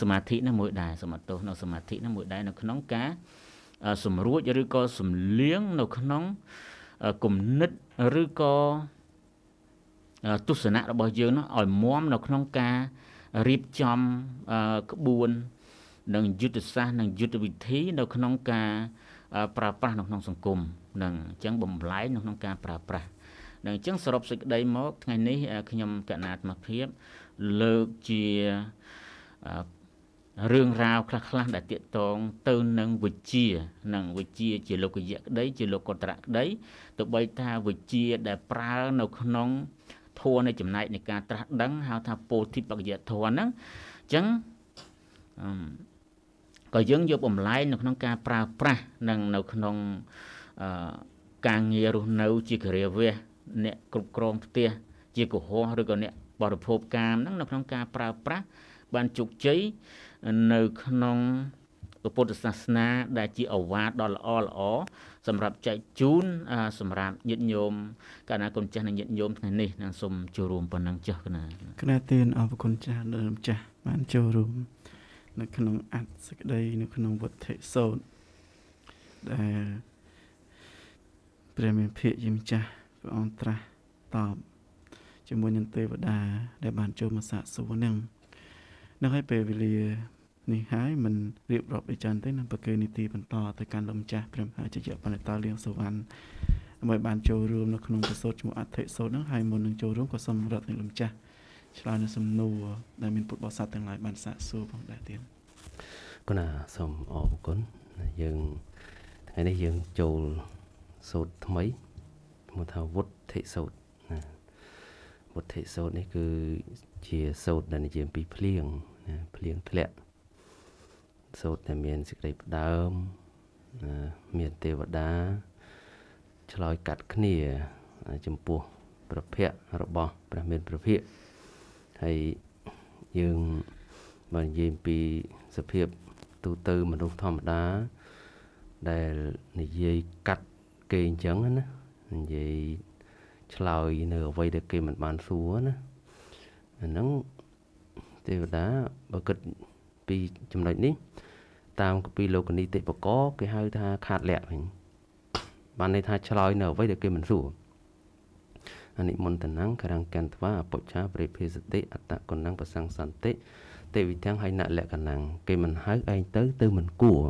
សមាធិហ្នឹងមួយដែរសមត្ថោនៅសមាធិហ្នឹងមួយដែរនៅក្នុងការសម្រួចឬក៏សំលៀងនៅក្នុងគំនិតឬក៏ទស្សនៈរបស់យើងនោះឲ្យមាំនៅក្នុងការរៀបចំក្បួននិងយុទ្ធសាស្ត្រនិងយុទ្ធវិធីនៅក្នុងការប្រើប្រាស់នៅក្នុងសង្គមនឹងអញ្ចឹងបំលែងនៅក្នុងការប្រើប្រាស់នឹងអញ្ចឹងសរុបសេចក្តីមក ថ្ងៃនេះខ្ញុំកណាតមកភាពលើកជារឿងរ៉ាវខ្លះៗដែលតាកតងទៅនឹងវិជានឹងវិជាជាលោកយៈក្តីជាលោកត្រៈក្តីទោះបីថាវិជាដែលប្រើនៅក្នុងធัวនៃចំណែកនៃការត្រាស់ដឹងហៅថាពោធិបក្យធัวហ្នឹងអញ្ចឹងក៏យើងយកបំលែងនៅក្នុងការប្រើប្រាស់និងនៅក្នុងការងាររស់នៅ ជាគរិយាវៈអ្នកគ្រប់គ្រងផ្ទះជាកុហកឬក៏អ្នកបរិភោគកាមហ្នឹងនៅក្នុងការប្រើប្រាស់បានជោគជ័យនៅក្នុងពុទ្ធសាសនា ដែលជាអវាទដ៏ល្អល្អសម្រាប់ចែកជូន សម្រាប់ញាតិញោមកណាគុណចាស់និងញាតិញោមថ្ងៃនេះនឹងសូមចូលរួមប៉ុណ្ណឹងចាស់កណាគណៈទានអរគុណចាស់ដល់ចាស់បានចូលរួមនៅក្នុងអត្តសក្តីនៅ ក្នុងវត្ថិសោតដែលព្រះមានភិយជាម្ចាស់ព្រះអង្គត្រាស់តបជាមួយនឹងទេវតា ដែលបាន ចូលមកសាកសួរនឹងនឹងឲ្យពេលវេលានេះហើយមិនរៀបរាប់អីចឹងទេនឹងប្រកេនីតិបន្តទៅកាន់លោកម្ចាស់ព្រះមហាជយៈបណ្ឌិតលៀងសុវណ្ណដើម្បីបានចូលរួមនៅក្នុងប្រសូតឈ្មោះអធិសូតនឹងហើយមុននឹងចូលរួមក៏សូមរដ្ឋនឹងលោកម្ចាស់ឆ្លើយនៅសំណួរដែលមានពុទ្ធបរិស័ទទាំងឡាយបានសាកសួរផងដែរទៀតគណៈសូមអរគុណយើងថ្ងៃនេះយើងចូលសូតថ្មីឈ្មោះថាវុទ្ធិសូតណាវុទ្ធិសូតនេះគឺជាសូត្រដែលនិយាយពីភ្លៀងណាភ្លៀងធ្លាក់សូត្រដែលមានសេចក្តីផ្ដើមណាមានទេវតាឆ្លោយកាត់គ្នាចំពោះ ប្រភៈរបស់ព្រះមាន ប្រភៈហើយយើងបើនិយាយពីសភាពទូទៅមនុស្សធម្មតា ដែលនិយាយកាត់គេអញ្ចឹងណានិយាយឆ្លើយនៅអ្វីដែលគេមិនបានសួរណាអាហ្នឹងទេវតាបើគិតពីចំណុចនេះ តាមកាពីលោកនីតិបកគេហៅថាខាតលក្ខវិញបានន័យថាឆ្លើយនៅអ្វីដែលគេមិនសួរអនិមន្តនំករង្គន្ធ្វាអពុច្ឆាប្រិភេសតិអត្តកណំប្រសង្សន្តិទេវិទាំងហើយណលក្ខណំគេមិនហៅឯងទៅ ទៅមិនគួរ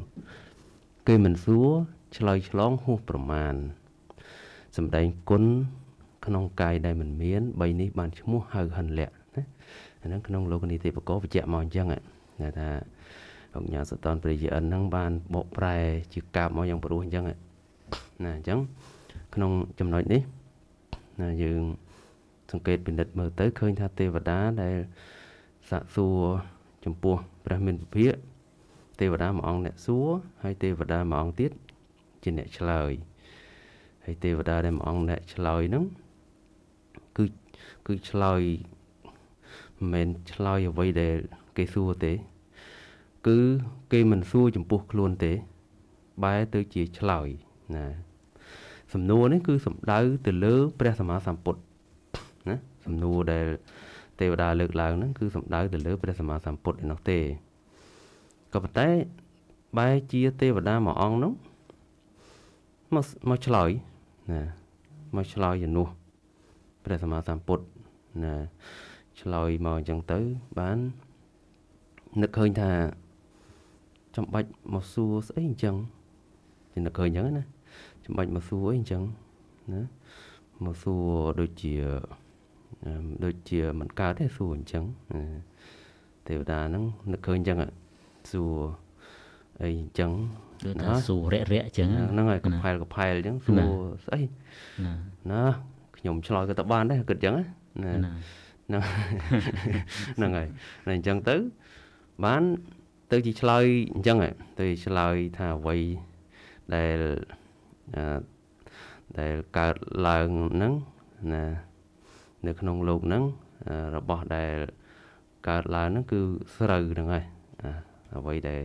គេមិនសួរឆ្លើយឆ្លងហួសប្រមាណសម្ដែងគុណក្នុងកាយដែលមិនមាន៣នេះបានឈ្មោះហៅហិនលក្ខណាអាហ្នឹងក្នុងលោកនីតិបកោបញ្ជាក់មកអញ្ចឹងណាថាអង្គញាសតនព្រះយិនហ្នឹងបានបកប្រែ ជាកាប់មកយ៉ាងព្រោះអញ្ចឹងណាអញ្ចឹងក្នុងចំណុចនេះណាយើងសង្កេតពិនិត្យមើលទៅឃើញថាទេវតាដែលសាក់សួរចំពោះព្រះមានពភាកទេវតាមួយអង្គអ្នកសួរ ហើយទេវតាមួយអង្គទៀតជាអ្នកឆ្លើយហើយទេវតាដែលមួយអង្គអ្នកឆ្លើយហ្នឹងគឺគឺឆ្លើយមិនមែនឆ្លើយអ្វីដែលគេសួរទេ គឺគេមិនសួរចំពោះខ្លួនទេ បែរទៅជាឆ្លើយណាសំណួរនេះគឺសំដៅទៅលើព្រះសម្មាសម្ពុទ្ធណាសំណួរដែល ទេវតាលើកឡើងហ្នឹងគឺសំដៅទៅលើព្រះសម្មាសម្ពុទ្ធឯនោះទេក៏ប៉ុន្តែ បែរជាទេវតាមួយអង្គនោះមកមកឆ្លើយណាមកឆ្លើយជំនួសព្រះសម្មាសម្ពុទ្ធណាឆ្លើយមកអញ្ចឹងទៅបាននឹកឃើញថាចាំបាច់មកសួរស្អីអញ្ចឹងជានឹកឃើញអញ្ចឹងណាចាំបាច់មកសួរអីអញ្ចឹងណាមកសួរដូចជាដូចជាមិនកើតទេសួរអញ្ចឹងទេវតាហ្នឹងនឹកឃើញអញ្ចឹងសួរអីអញ្ចឹងគឺថាសួររាក់រាក់អញ្ចឹងហ្នឹងហើយកផែលកផែលអញ្ចឹងសួរស្អីណាខ្ញុំឆ្លើយក៏ទៅបានដែរគិតអញ្ចឹងណាហ្នឹងហើយតែអញ្ចឹងទៅបានទៅជាឆ្លើយអញ្ចឹងទៅឆ្លើយថាអ្វីដែលដែលកើតឡើងហ្នឹងណា នៅក្នុងលោកហ្នឹងរបស់ដែលកើតឡើងហ្នឹងគឺស្រូវហ្នឹងហើយអ្វីដែល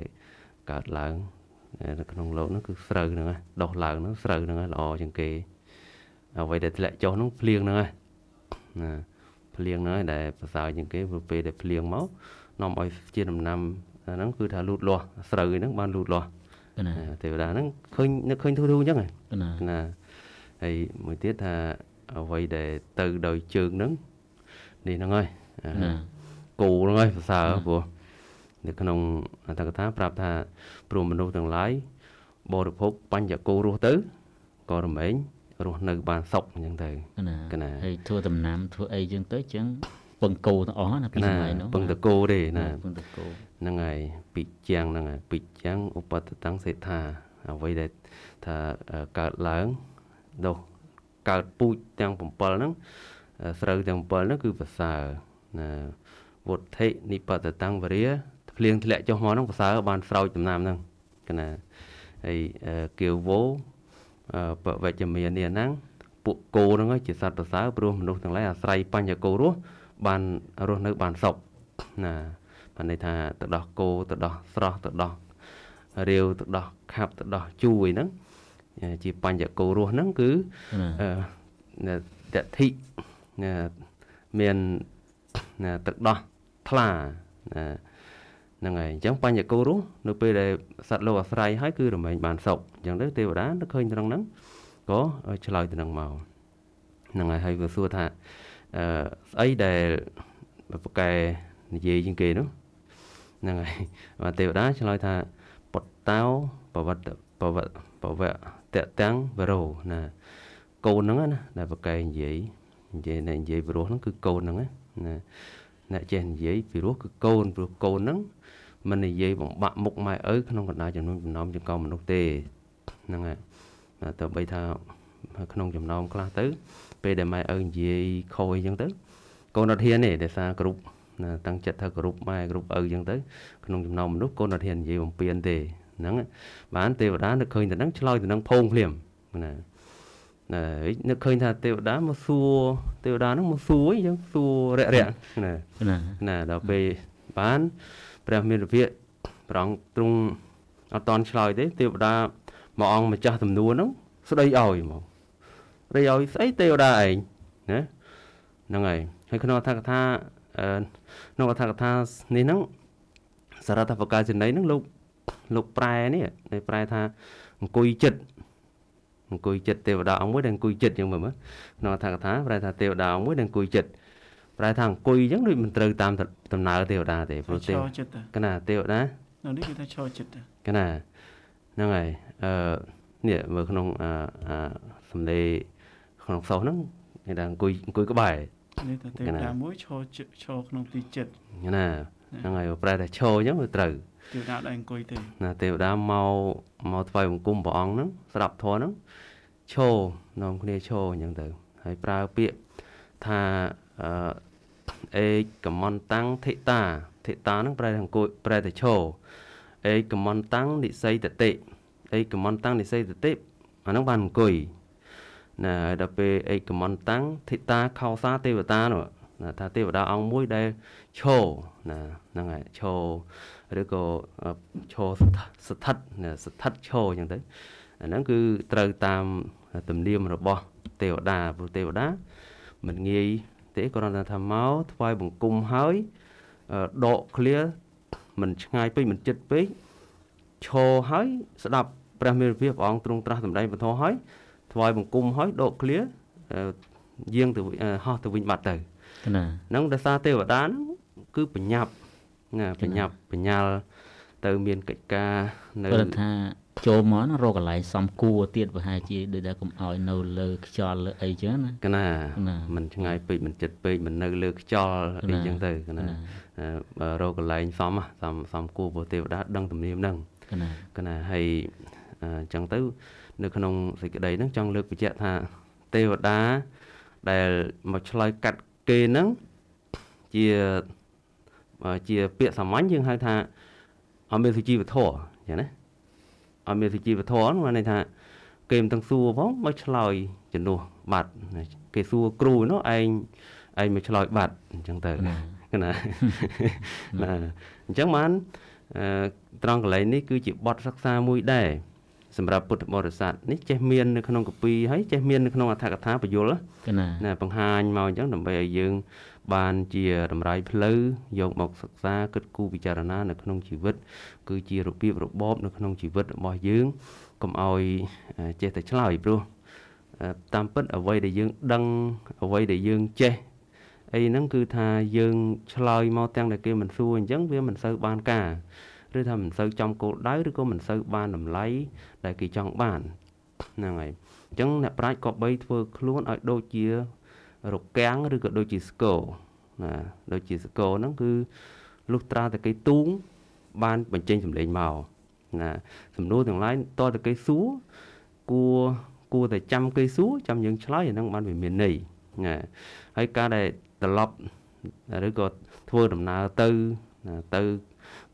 កើតឡើងនៅក្នុងលោកហ្នឹងគឺស្រូវហ្នឹងហើយដុះឡើងហ្នឹងស្រូវហ្នឹងហើយល្អជាងគេអ្វីដែលធ្លាក់ចុះហ្នឹងភ្លៀងហ្នឹងហើយណាភ្លៀងហ្នឹងដែលប្រសើរជាងគេព្រោះពេលដែលភ្លៀងមកនាំឲ្យជាដំណាំហ្នឹងគឺថាលូតលាស់ស្រូវហ្នឹងបានលូតលាស់ណាទេវតាហ្នឹងឃើញនឹកឃើញធូរធូរអញ្ចឹងណាណាហើយមួយទៀតថាអ្វីដែលទៅដោយជើងហ្នឹងនេះហ្នឹងហើយគោហ្នឹងហើយប្រសើរព្រោះនៅក្នុងអត្តកថាប្រាប់ថាព្រមមនុស្សទាំងឡាយបរិភោគបញ្ញកោរស់ទៅក៏រមែងរស់នៅបានសុខអញ្ចឹងទៅកណាហើយធ្វើដំណាំធ្វើអីអញ្ចឹងទៅអញ្ចឹងពងគោទាំងអស់ណាពីសម័យនោះពងតកោទេណាពងតកោហ្នឹងហើយពីជាងហ្នឹងហើយពីជាងឧបតតាំងសេដ្ឋាអ្វីដែលថាកើតឡើងនោះកើតពូជទាំង7ហ្នឹងស្រូវទាំង7ហ្នឹងគឺប្រសើរណាវុទ្ធិនិបតតាំងវរិយភ្លៀងធ្លាក់ចុះមកហ្នឹងប្រសើរបានស្រោចដំណាំហ្នឹងកណាហើយគាវោពវិជ្ជមាននេះហ្នឹងពួកគោហ្នឹងជាសត្វប្រសើរព្រោះមនុស្សទាំងឡាយអាស្រ័យបញ្ញគោរស់បានរស់នៅបានសុខណាបានន័យថាទៅដោះគោទៅដោះស្រស់ទៅដោះរាវទៅដោះខាប់ទៅដោះជួយហ្នឹងជាបញ្ញគោរស់ហ្នឹងគឺតតិធិមានទឹកដោះថ្លាណាហ្នឹងហើយអញ្ចឹងបញ្ញកោរស់នៅពេលដែលសត្វលោកអាស្រ័យហើយគឺរមែងបានសុខអញ្ចឹងទៅទេវតានឹកឃើញត្រង់ហ្នឹងក៏ឆ្លើយទៅនឹងមកហ្នឹងហើយហើយក៏សួរថាអឺស្អីដែលប្រកែនិយាយជាងគេនោះហ្នឹងហើយបាទទេវតាឆ្លើយថាបតតោប្រវត្តប្រវត្តប្រវៈតតាំងវរោណាកូនហ្នឹងណាដែលប្រកែនិយាយនិយាយនិយាយព្រោះហ្នឹងគឺកូនហ្នឹងណាអ្នកចេះនិយាយពីរោះគឺកូនព្រោះកូនហ្នឹងមិននិយាយបំបាក់មុខម៉ែឪក្នុងកណ្ដាលចំនួនចំណោមចង្កោមនុស្សទេហ្នឹងហើយតែបីថាក្នុងចំណោមខ្លះទៅ ពេលដែលម៉ែឪនិយាយខុសអីចឹងទៅកូនអត់ហ៊ានទេដែលសារគ្រប់តាំងចិត្តថាគ្រប់ម៉ែគ្រប់ឪចឹងទៅក្នុងចំណោមមនុស្សកូនអត់ហ៊ាននិយាយបំពេញទេហ្នឹងបានទេវតានឹកឃើញទៅហ្នឹងឆ្លើយទៅនឹងភូងភ្លាមណាណានឹកឃើញថាទេវតាមកសួរទេវតាហ្នឹងមកសួរអីចឹងសួររាក់រាក់ណាណាដល់ពេលបានព្រះមេរវៈប្រងទ្រង់អត់តន់ឆ្លើយទេទេវតាមកអង្គម្ចាស់ទំនួនហ្នឹងស្ដីឲ្យហ្មងស្ដីឲ្យស្អីទេវតាឯងណាហ្នឹងហើយហើយក្នុងអត្ថកថាក្នុងអត្ថកថានេះហ្នឹងសារតបកាចន័យហ្នឹងលោកលោកប្រែនេះប្រែថាអង្គុយចិត្តអង្គុយចិត្តទេវតាអង្គមួយដែលអង្គុយចិត្តអញ្ចឹងមើលមើលក្នុងអត្ថកថាប្រែថាទេវតាអង្គមួយដែលអង្គុយចិត្តប្រែ ថាអង្គុយអញ្ចឹងដូចមិនត្រូវតាមដំណើរទេវតាទេព្រោះទេវកណាទេវតានេះគេថាឈរចិត្តកណាហ្នឹងហើយអឺនេះមើលក្នុងអាសំឡេងក្នុងសោះហ្នឹងគេថាអង្គុយអង្គុយក្បែរនេះតែទេវតាមួយឈរឈរក្នុងទីចិត្តណាហ្នឹងហើយប្រែថាឈរអញ្ចឹងវាត្រូវទេវតាដែរអង្គុយទេណាទេវតាមកមកថ្វាយបង្គំព្រះអង្គហ្នឹងស្ដាប់ធម៌ហ្នឹងឈោនងគ្នាឈោអញ្ចឹងទៅ ហើយប្រើពាក្យថាអឺអេកកមន្តាំងធិតាធិតាហ្នឹង ប្រែថាអង្គុយប្រែថាឈោអេកកមន្តាំងនិស័យតតិអេកកមន្តាំងនិស័យតតិអាហ្នឹងបានអង្គុយណាហើយដល់ពេលអេកកមន្តាំងធិតាខោសាទេវតានោះណាថាទេវតាអង្គមួយដែលឈោណាហ្នឹងហើយឈោឬក៏ឈរស្ថិតស្ថិតឈរអញ្ចឹងទៅអាហ្នឹងគឺត្រូវតាមទំនៀមរបស់ទេវតាព្រោះទេវតាមិនងាយទេគ្រាន់តែថាមកថ្វាយបង្គំហើយដកឃ្លាមិនឆ្ងាយពេកមិនចិត្តពេកឈរហើយស្ដាប់ព្រះមេរភាពព្រះអង្គទ្រង់ត្រាស់សម្ដែងពធហើយថ្វាយបង្គំហើយដកឃ្លាយាងទៅហោះទៅវិញបាត់ទៅណាហ្នឹងដោយសារទេវតាហ្នឹងគឺប្រញាប់ណាប្រញាប់ប្រញាល់ទៅមានកិច្ចការនៅគាត់ថាចូលមកណារកកន្លែងសំគួរទៀតប្រហែលជាដូចដែលកុំឲ្យ នៅ លើខ្យល់លើអីចឹងណាកណាมันឆ្ងាយពេកมันចិត្តពេកมันនៅ លើខ្យល់អីចឹងទៅកណារកកន្លែងសំសំសំគួរព្រះទេវតាដឹងទំនៀមហ្នឹងកណាកណាហើយអញ្ចឹងទៅ នៅ ក្នុងសេចក្តីហ្នឹងចង់លើកបញ្ជាក់ថា ទេវតាដែលមកឆ្លើយកាត់គេហ្នឹងជាជាពាក្យសាមញ្ញយើងហៅថាអត់មានសុជីវធម៌ចឹងណាអត់មានសុជីវធម៌ហ្នឹងន័យថា គេមិនទាំងសួរផងមកឆ្លើយជំនួសបាត់គេសួរគ្រូនោះឯងឯងមកឆ្លើយបាត់អញ្ចឹងទៅណាណាអញ្ចឹងបានត្រង់កន្លែងនេះគឺជាបទសិក្សាមួយដែរសម្រាប់ពុទ្ធបរិស័ទនេះចេះមាននៅក្នុងកពីហើយចេះមាននៅក្នុងអធិកថាបយលណាបង្ហាញមកអញ្ចឹងដើម្បីឲ្យយើងបានជាតម្រៃផ្លូវយកមកសិក្សាគិតគូរពិចារណានៅក្នុងជីវិត គឺជារបៀបរបបនៅក្នុងជីវិតរបស់យើងកុំឲ្យចេះតែឆ្លើយព្រោះតាមពិតអ្វីដែលយើងដឹងអ្វីដែលយើងចេះអីហ្នឹងគឺថាយើងឆ្លើយមកទាំងតែគេមិនសួរអញ្ចឹងវាមិនសូវបានការឬថាមិនសូវចំគោលដៅឬក៏មិនសូវបានតម្លៃដែលគេចង់បានហ្នឹងហើយអញ្ចឹងអ្នកប្រាជ្ញក៏បីធ្វើខ្លួនឲ្យដូចជារកាំងឬក៏ដូចជាស្គរណាដូចជាស្គរហ្នឹងគឺលុះត្រាតែគេទូងបានបញ្ចេញសម្លេងមកណាសំណួរទាំងឡាយតតែគេសួរគួរគួរតែចាំគេសួរចាំយើងឆ្លើយអាហ្នឹងបានវាមានន័យណាហើយការដែលត្រឡប់ឬក៏ធ្វើដំណើរទៅណាទៅ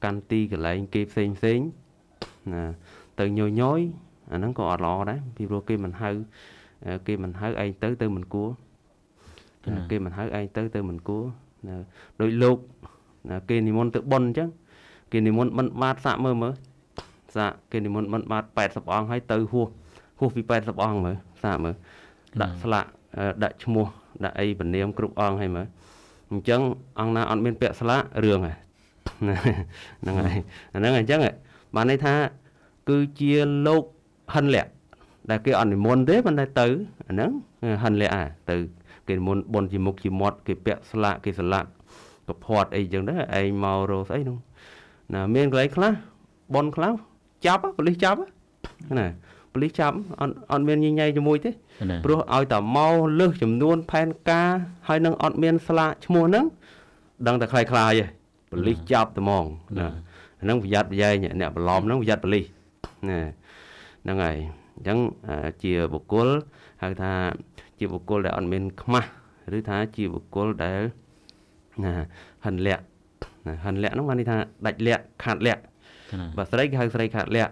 កាន់ទីកន្លែងគេផ្សេងផ្សេងណាទៅញយញយអាហ្នឹងក៏អត់ល្អដែរពីព្រោះគេមិនហៅគេមិនហៅឯងទៅទៅមិនគួរគេមិនហៅឯងទៅទៅមិនគួរណាដោយលោកណាគេនិមន្តទៅប៉ុនអញ្ចឹងគេនិមន្តបិណ្ឌបាតសាក់មើលមើលសាក់គេនិមន្តបិណ្ឌបាត80អង្គហើយទៅហួសហួសពី80អង្គមើលសាក់មើលដាក់ស្លាកដាក់ឈ្មោះដាក់អីពនាមគ្រប់អង្គហើយមើលអញ្ចឹងអង្គណាអត់មាន ពាក់ស្លាករឿងហ្នឹងហើយហ្នឹងអញ្ចឹងបានន័យថាគឺជាលោកហិនលក្ខដែល គេ អនុមន្តទេប៉ុន្តែទៅអាហ្នឹងហិនលក្ខអាទៅគេមុនបនជាមុខជាមាត់គេពាក់ស្លាកគេស្លាកកផាត់អីចឹងដែរឯងមករស់ស្អីនោះណាមានកន្លែងខ្លះបនខ្លះចាប់ប៉ូលីសចាប់ណាប៉ូលីសចាប់អត់អត់មានញញែជាមួយទេព្រោះឲ្យតែមកលើសចំនួន ផែនការហើយនឹងអត់មាន ស្លាកឈ្មោះហ្នឹងដឹងតែคล้ายคล้ายឯងប៉ូលីសចាប់ត្មងណាហ្នឹងប្រយ័ត្នប្រយែងអ្នកបន្លំហ្នឹងប្រយ័ត្នប៉ូលីសណាហ្នឹងហើយអញ្ចឹងជាបុគ្គលហៅថាជាបុគ្គលដែលអត់មានខ្មាស់ឬថាជាបុគ្គលដែលណាហិនលក្ខណាហិនលក្ខហ្នឹងបានន័យថាដាច់លក្ខខាតលក្ខបើស្រីគេហៅស្រី ខាតលក្ខ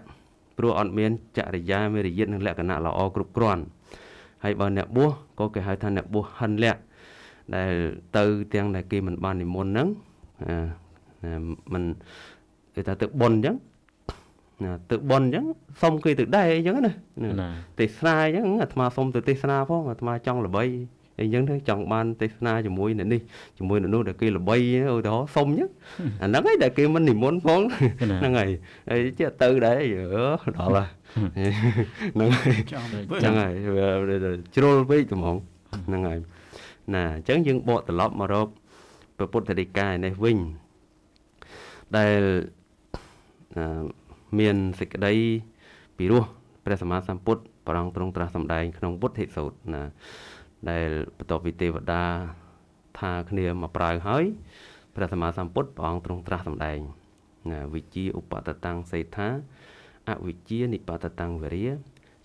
ព្រោះអត់មានចរិយាមេរយាទនិងលក្ខណៈល្អគ្រប់គ្រាន់ហើយបើអ្នកបួសក៏គេហៅ ថាអ្នកបួសហិនលក្ខដែលទៅទាំងដែលគេមិនបាននិមន្តហ្នឹងមិនគេថាទៅប៉ុនអញ្ចឹងទៅប៉ុនអញ្ចឹងសុំគេទៅដែរអញ្ចឹងណាទេសនាអញ្ចឹងអាត្មាសុំទៅទេសនាផងអាត្មាចង់ល្បីអញ្ចឹងទៅចង់បានទេសនាជាមួយអ្នកនេះជាមួយអ្នកនោះដែលគេល្បីឧទាហរណ៍សុំអញ្ចឹងអាហ្នឹងឯងដែលគេមិននិមន្តផងហ្នឹងហើយហើយចេះទៅដែរដល់ហ្នឹងហើយហ្នឹងហើយជ្រុលពេកហ្មងហ្នឹងហើយណាអញ្ចឹងយើងបកត្រឡប់មករកពុទ្ធដីកាឯនេះវិញដែលអឺមានសេចក្តីពីរោះព្រះសម្មាសម្ពុទ្ធប្រងទ្រង់ត្រាស់សម្ដែង ក្នុងពុទ្ធិសោតណាដែលបន្ទាប់ពីទេវតាថាគ្នាមកប្រើហើយព្រះសម្មាសម្ពុទ្ធព្រះអង្គទ្រង់ត្រាស់សម្ដែងណាវិជាឧបតតាំងសេដ្ឋាអវិជា និបតតាំងវរិយ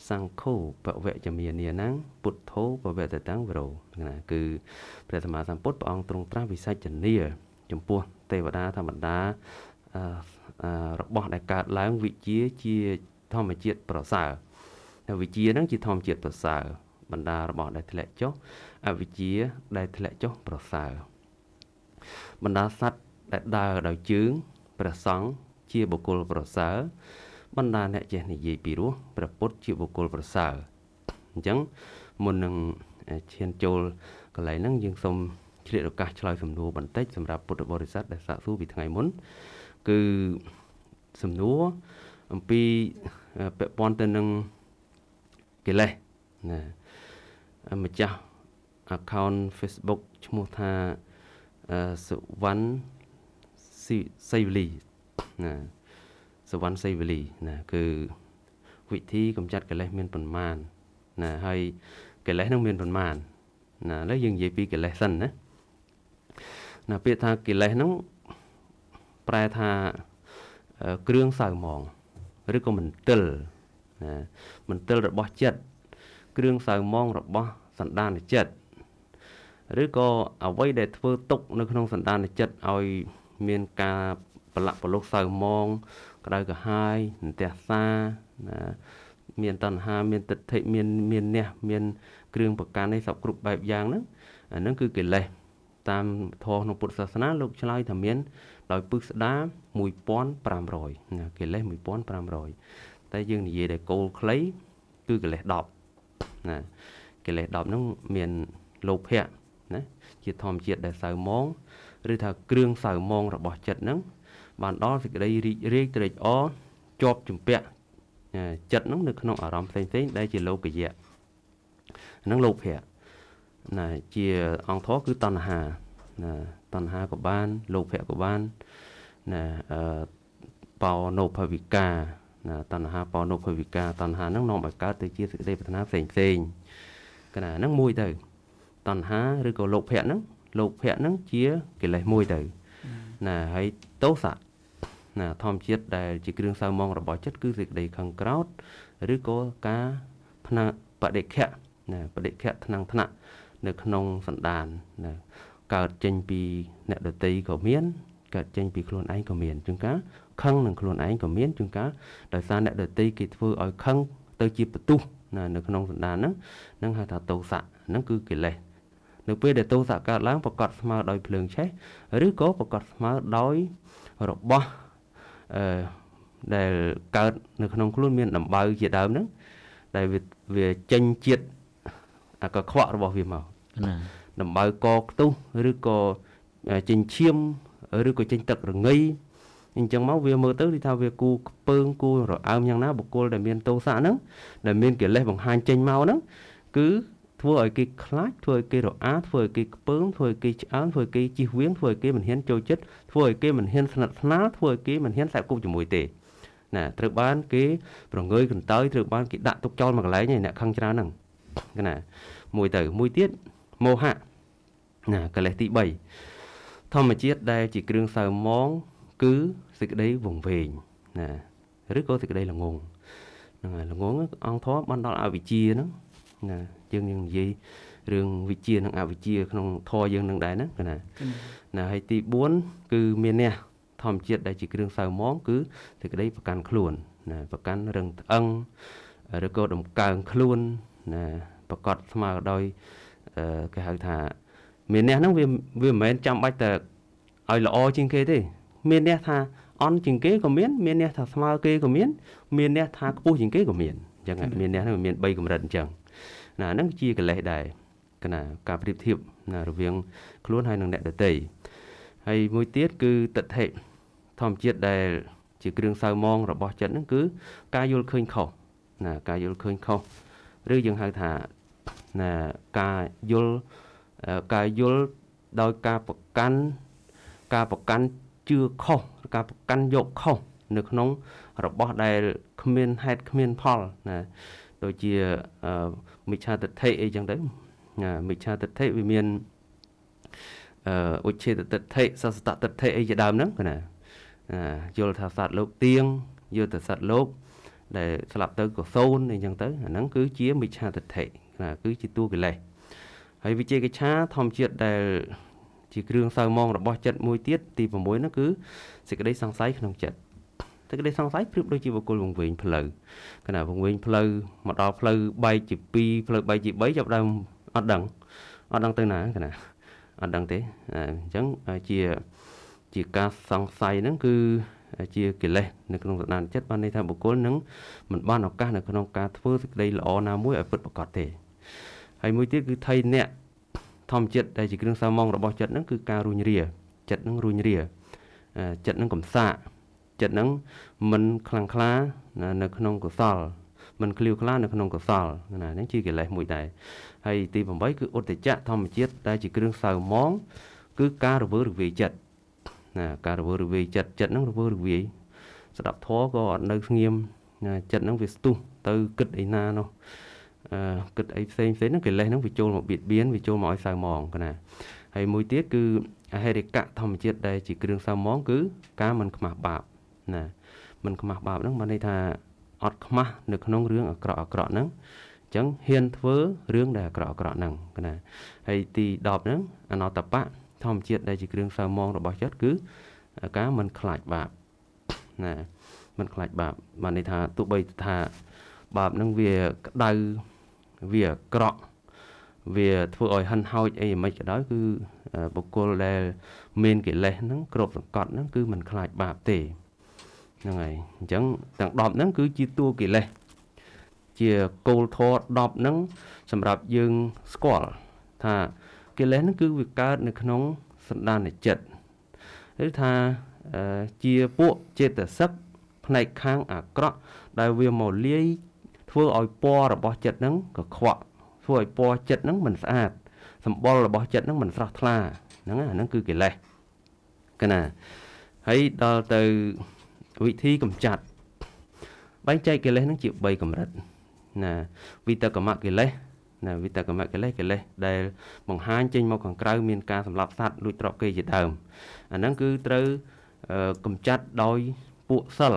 សង្ឃោបវជមានាណੰពុទ្ធោបវតតាំងវរោណាគឺព្រះសម្មាសម្ពុទ្ធព្រះអង្គទ្រង់ត្រាស់វិសច្ចនីចំពោះទេវតាធម្មតារបស់ ដែលកើតឡើងវិជាជាធម្មជាតិប្រសើរហើយវិជាហ្នឹង ជាធម្មជាតិប្រសើរបណ្ដារបស់ ដែលធ្លាក់ចុះអវិជាដែលធ្លាក់ចុះប្រសើរបណ្ដាសត្វដែលដើរដោយជើងព្រះសង្ឃជាបុគ្គលប្រសើរបណ្ដាអ្នកចេះនិយាយពីរោះព្រះពុទ្ធជាបុគ្គលប្រសើរអញ្ចឹងមុននឹងឈានចូលកន្លែងហ្នឹងយើងសូមឆ្លៀតឱកាសឆ្លើយសំណួរបន្តិចសម្រាប់ពុទ្ធបរិស័ទដែលសាកសួរពីថ្ងៃមុនគឺសំណួរអំពីពាក់ព័ន្ធទៅនឹងកិលេសណាម្ចាស់ account Facebook ឈ្មោះថាសុវណ្ណសៃវលីណាសុវណ្ណសៃវលីណាគឺវិធីកម្ចាត់កិលេសមានប៉ុន្មានណាហើយកិលេសនឹងមានប៉ុន្មានណាឥឡូវយើងនិយាយពីកិលេសសិនណាណា ពាក្យថាកិលេសហ្នឹងប្រែថាគ្រឿងសៅហ្មងឬក៏មន្ទិលណាមន្ទិលរបស់ចិត្តគ្រឿងសៅហ្មងរបស់សន្តានចិត្តឬក៏អ្វីដែលធ្វើទុកនៅក្នុងសន្តានចិត្តឲ្យ មានការប្រឡាក់ប្រឡុកសៅហ្មងក្តៅក្រហាយអន្ទះសាណាមានតណ្ហាមានទិដ្ឋិមានមានអ្នកមានគ្រឿងប្រកាន់នេះសពគ្រប់បែបយ៉ាងហ្នឹងអាហ្នឹងគឺកិលេសតាមធម៌ក្នុងពុទ្ធសាសនាលោកឆ្លើយថាមានដោយពឹសស្ដា1500ណាកិលេស1500តែយើងនិយាយតែគោលខ្លីគឺកិលេស10ណាកិលេស10ហ្នឹងមានលោភៈណាជាធម្មជាតិដែលសៅមងឬថា គ្រឿងសៅមងរបស់ចិត្តហ្នឹងបានដល់សេចក្តីរីករាយត្រេកអរជាប់ជំពាក់ចិត្តហ្នឹងនៅ ក្នុងអារម្មណ៍ផ្សេងផ្សេងដែលជាលោកិយៈហ្នឹងលោភៈណាជាអង្គធរគឺតណ្ហាណាតណ្ហាក៏បានលោភៈក៏បានណាអឺបោណោភវិកាណាតណ្ហាបោណោភវិកាតណ្ហាហ្នឹងនាំឲ្យកើតទៅជាសេចក្តីប្រាថ្នាផ្សេងផ្សេងកណាហ្នឹងមួយទៅតណ្ហាឬក៏លោភៈហ្នឹងលោភៈហ្នឹងជាកិលេសមួយទៅណាហើយទោសៈណាធម្មជាតិដែលជាគ្រឿងសៅមងរបស់ចិត្តគឺសេចក្តីខឹងក្រោធឬក៏ការផ្នែកបដិខៈណាបដិខៈថ្នាំងថ្នាក់នៅក្នុងសន្តានណាកើតចេញពីអ្នកដតីក៏មានកើតចេញពីខ្លួនឯងក៏មានជួនកាលខឹងនឹងខ្លួនឯងក៏មានជួនកាលដោយសារអ្នកដតីគេធ្វើឲ្យខឹងទៅជាបន្ទុះណានៅក្នុងសន្តានហ្នឹងហ្នឹងហៅថាទោសៈហ្នឹងគឺកិលេសនៅពេលដែលទោសៈកើតឡើងប្រកាសស្មើដោយភ្លើងឆេះឬក៏ប្រកាសស្មើដោយរបស់អឺដែលកើតនៅក្នុងខ្លួនមានដំបៅជាដើមហ្នឹងដែលវាចេញជាតិអាកខ្វក់របស់វាមកណាដំបៅកខ្ទុះឬក៏ចិញ្ឈៀមឬក៏ចិញ្ចឹមទឹករងៃអញ្ចឹងមកវាមើលទៅគឺថាវាគូខ្ពើងគូរអើមយ៉ាងណាបុគ្គលដែលមានទោសៈហ្នឹងដែលមានកិលេសបង្ហាញចេញមកហ្នឹងគឺធ្វើឲ្យគេខ្លាចធ្វើឲ្យគេរអាធ្វើឲ្យគេខ្ពើងធ្វើឲ្យគេឆ្អើងធ្វើឲ្យគេជិះវៀងធ្វើឲ្យគេមិនហ៊ានចូលចិត្តធ្វើឲ្យគេមិនហ៊ានស្និទ្ធស្នាលធ្វើឲ្យគេមិនហ៊ានសាក់គប់ជាមួយទេ ណាត្រូវបាន គេប្រងើយកន្តើយត្រូវបានគេដាក់ទុកចោលមួយកន្លែងឯអ្នកខឹងច្រើនហ្នឹងណាមួយទៅមួយទៀតមោហៈណាកិលេសទី3ធម្មជាតិដែលជាគ្រឿងសៅមងគឺសេចក្តីវង្វេងណាឬក៏សេចក្តីល្ងងហ្នឹងហើយល្ងងអង្គធម៌បានដល់អវិជ្ជាហ្នឹងណាយើងយើងនិយាយរឿងវិជ្ជានិងអវិជ្ជាក្នុងធម៌យើងនឹងដែរណាណាណាហើយទី4គឺមានអ្នកធម្មជាតិដែលជាគ្រឿងសៅមងគឺសេចក្តីប្រកាន់ខ្លួនណាប្រកាន់រឹងត្អឹងឬក៏ដំកើងខ្លួនណាប្រកាសស្មើដោយគេហៅថា មានអ្នកហ្នឹងវាវាមិនមែនចាំបាច់តែឲ្យល្អជាងគេទេមានអ្នកថាអន់ជាងគេក៏មានមានអ្នកថាស្មើគេក៏មាន មានអ្នកថាខ្ពស់ជាងគេក៏មានអញ្ចឹងមានអ្នកហ្នឹងមាន3កម្រិតអញ្ចឹងណាហ្នឹងជាកិលេសដែរគណាការប្រៀបធៀបណារវាង ខ្លួនហើយនឹងអ្នកដទៃហើយមួយទៀតគឺទិដ្ឋិធម្មជាតិដែល ជាគ្រឿងសៅមងរបស់ចិត្តហ្នឹង គឺការយល់ឃើញខុសណា ការយល់ឃើញខុសឬយើងហៅថាណាការយល់ការយល់ដោយការប្រកាន់ការប្រកាន់ជឿខុសការប្រកាន់យកខុសនៅ ក្នុង របស់ដែលគ្មានហេតុគ្មានផលណាដូចជាមិច្ឆាទិដ្ឋិអីចឹងទៅណាមិច្ឆាទិដ្ឋិវាមានអឺឧច្ឆេតទិដ្ឋិសសតទិដ្ឋិអីជាដើមហ្នឹងណា យល់ថាសត្វលោកទៀងយល់ថាសត្វលោកដែលស្លាប់ទៅក៏សូន្យអីចឹងទៅអាហ្នឹងគឺជាមិច្ឆាទិដ្ឋិណាគឺជាតួកិលេសហើយវិជ័យកេឆាធម្មជាតិដែល ជាគ្រឿងសៅមងរបស់ចិត្តមួយទៀតទី6នោះគឺសេចក្តីសង្ស័យក្នុងចិត្តសេចក្តីសង្ស័យប្រៀបដូចជាបុគ្គលវង្វេងផ្លូវគណៈវង្វេងផ្លូវមកដល់ផ្លូវបែកជា2ផ្លូវបែកជា3ចាប់ដើមអត់ដឹងអត់ដឹងទៅណាគណៈអត់ដឹងទេអញ្ចឹងជាជាការសង្ស័យហ្នឹងគឺជាកិលេសនៅក្នុងសន្តានចិត្តបានន័យថាបុគ្គលនឹងមិនបានឱកាសនៅក្នុងការធ្វើសេចក្តីល្អណាមួយឲ្យពិតប្រាកដទេហើយមួយទៀតគឺថៃអ្នកធម្មជាតិដែលជាគ្រឿងសាម៉ងរបស់ចិត្តហ្នឹងគឺការរុញរា ចិត្តហ្នឹងរុញរាចិត្តហ្នឹងកំសាកចិត្តហ្នឹងមិនខ្លាំងខ្លា នៅ ក្នុងកុសលមិនឃ្លាវខ្លានៅក្នុងកុសលណាហ្នឹងជាកិលេសមួយដែរហើយទី8គឺឧត្តចៈធម្មជាតិដែលជាគ្រឿងសៅមងគឺការរវើរវាយចិត្តណាការរវើរវាយចិត្តចិត្តហ្នឹងរវើរវាយស្ដាប់ធម៌ក៏អត់នៅស្ងៀមណាចិត្តហ្នឹងវាស្ទុះទៅគិតអីណានោះគិតអីផ្សេងផ្សេងហ្នឹងកិលេសហ្នឹងវាចូលមកបៀតបៀនវាចូលមកឲ្យសៅហ្មងកណាហើយមួយទៀតគឺអហេរិកៈធម្មជាតិដែលជាគ្រឿងសៅហ្មងគឺ ការមិនខ្មាស់បាបណាមិនខ្មាស់បាបហ្នឹងបានន័យថាអត់ខ្មាស់នៅក្នុងរឿងអាក្រក់អាក្រក់ហ្នឹងអញ្ចឹងហ៊ានធ្វើរឿងដែលអាក្រក់អាក្រក់ហ្នឹងណាហើយទី10ហ្នឹងអនតបៈធម្មជាតិដែលជាគ្រឿងសៅហ្មងរបស់ចិត្តគឺការមិនខ្លាចបាបណាមិនខ្លាចបាបបានន័យថាទោះបីថាបាបហ្នឹងវាក្តៅវាអាក្រក់វាធ្វើឲ្យហិនហោចអីមិនក៏ដោយ គឺបុគ្គលដែលមានកិលេសហ្នឹងគ្រប់សង្កត់ហ្នឹងគឺមិនខ្លាចបាបទេហ្នឹងហើយអញ្ចឹងទាំង10ហ្នឹងគឺជាតួកិលេសជាគោលធម៌10ហ្នឹងសម្រាប់យើងស្គាល់ថាកិលេសហ្នឹងគឺវាកើតនៅក្នុងសន្តានចិត្តឬថាជាពួកចេតសិកផ្នែកខាងអាក្រក់ដែលវាមកលាយធ្វើឲ្យពណ៌របស់ចិត្តហ្នឹងក៏ខ្វក់ធ្វើឲ្យពណ៌ចិត្តហ្នឹងមិនស្អាតសម្បុររបស់ចិត្តហ្នឹងមិនស្រស់ថ្លាហ្នឹងអាហ្នឹងគឺកិលេសកណាហើយដល់ទៅវិធីកម្ចាត់បែងចែកកិលេសហ្នឹងជា3កម្រិត ណាវិតកមកិលេសណាវិតកមកិលេសកិលេសដែលបង្ហាញចេញមកខាងក្រៅមាន ការសម្លាប់សត្វលួចត្រកគេជាដើមអាហ្នឹងគឺត្រូវកម្ចាត់ដោយពួកសិល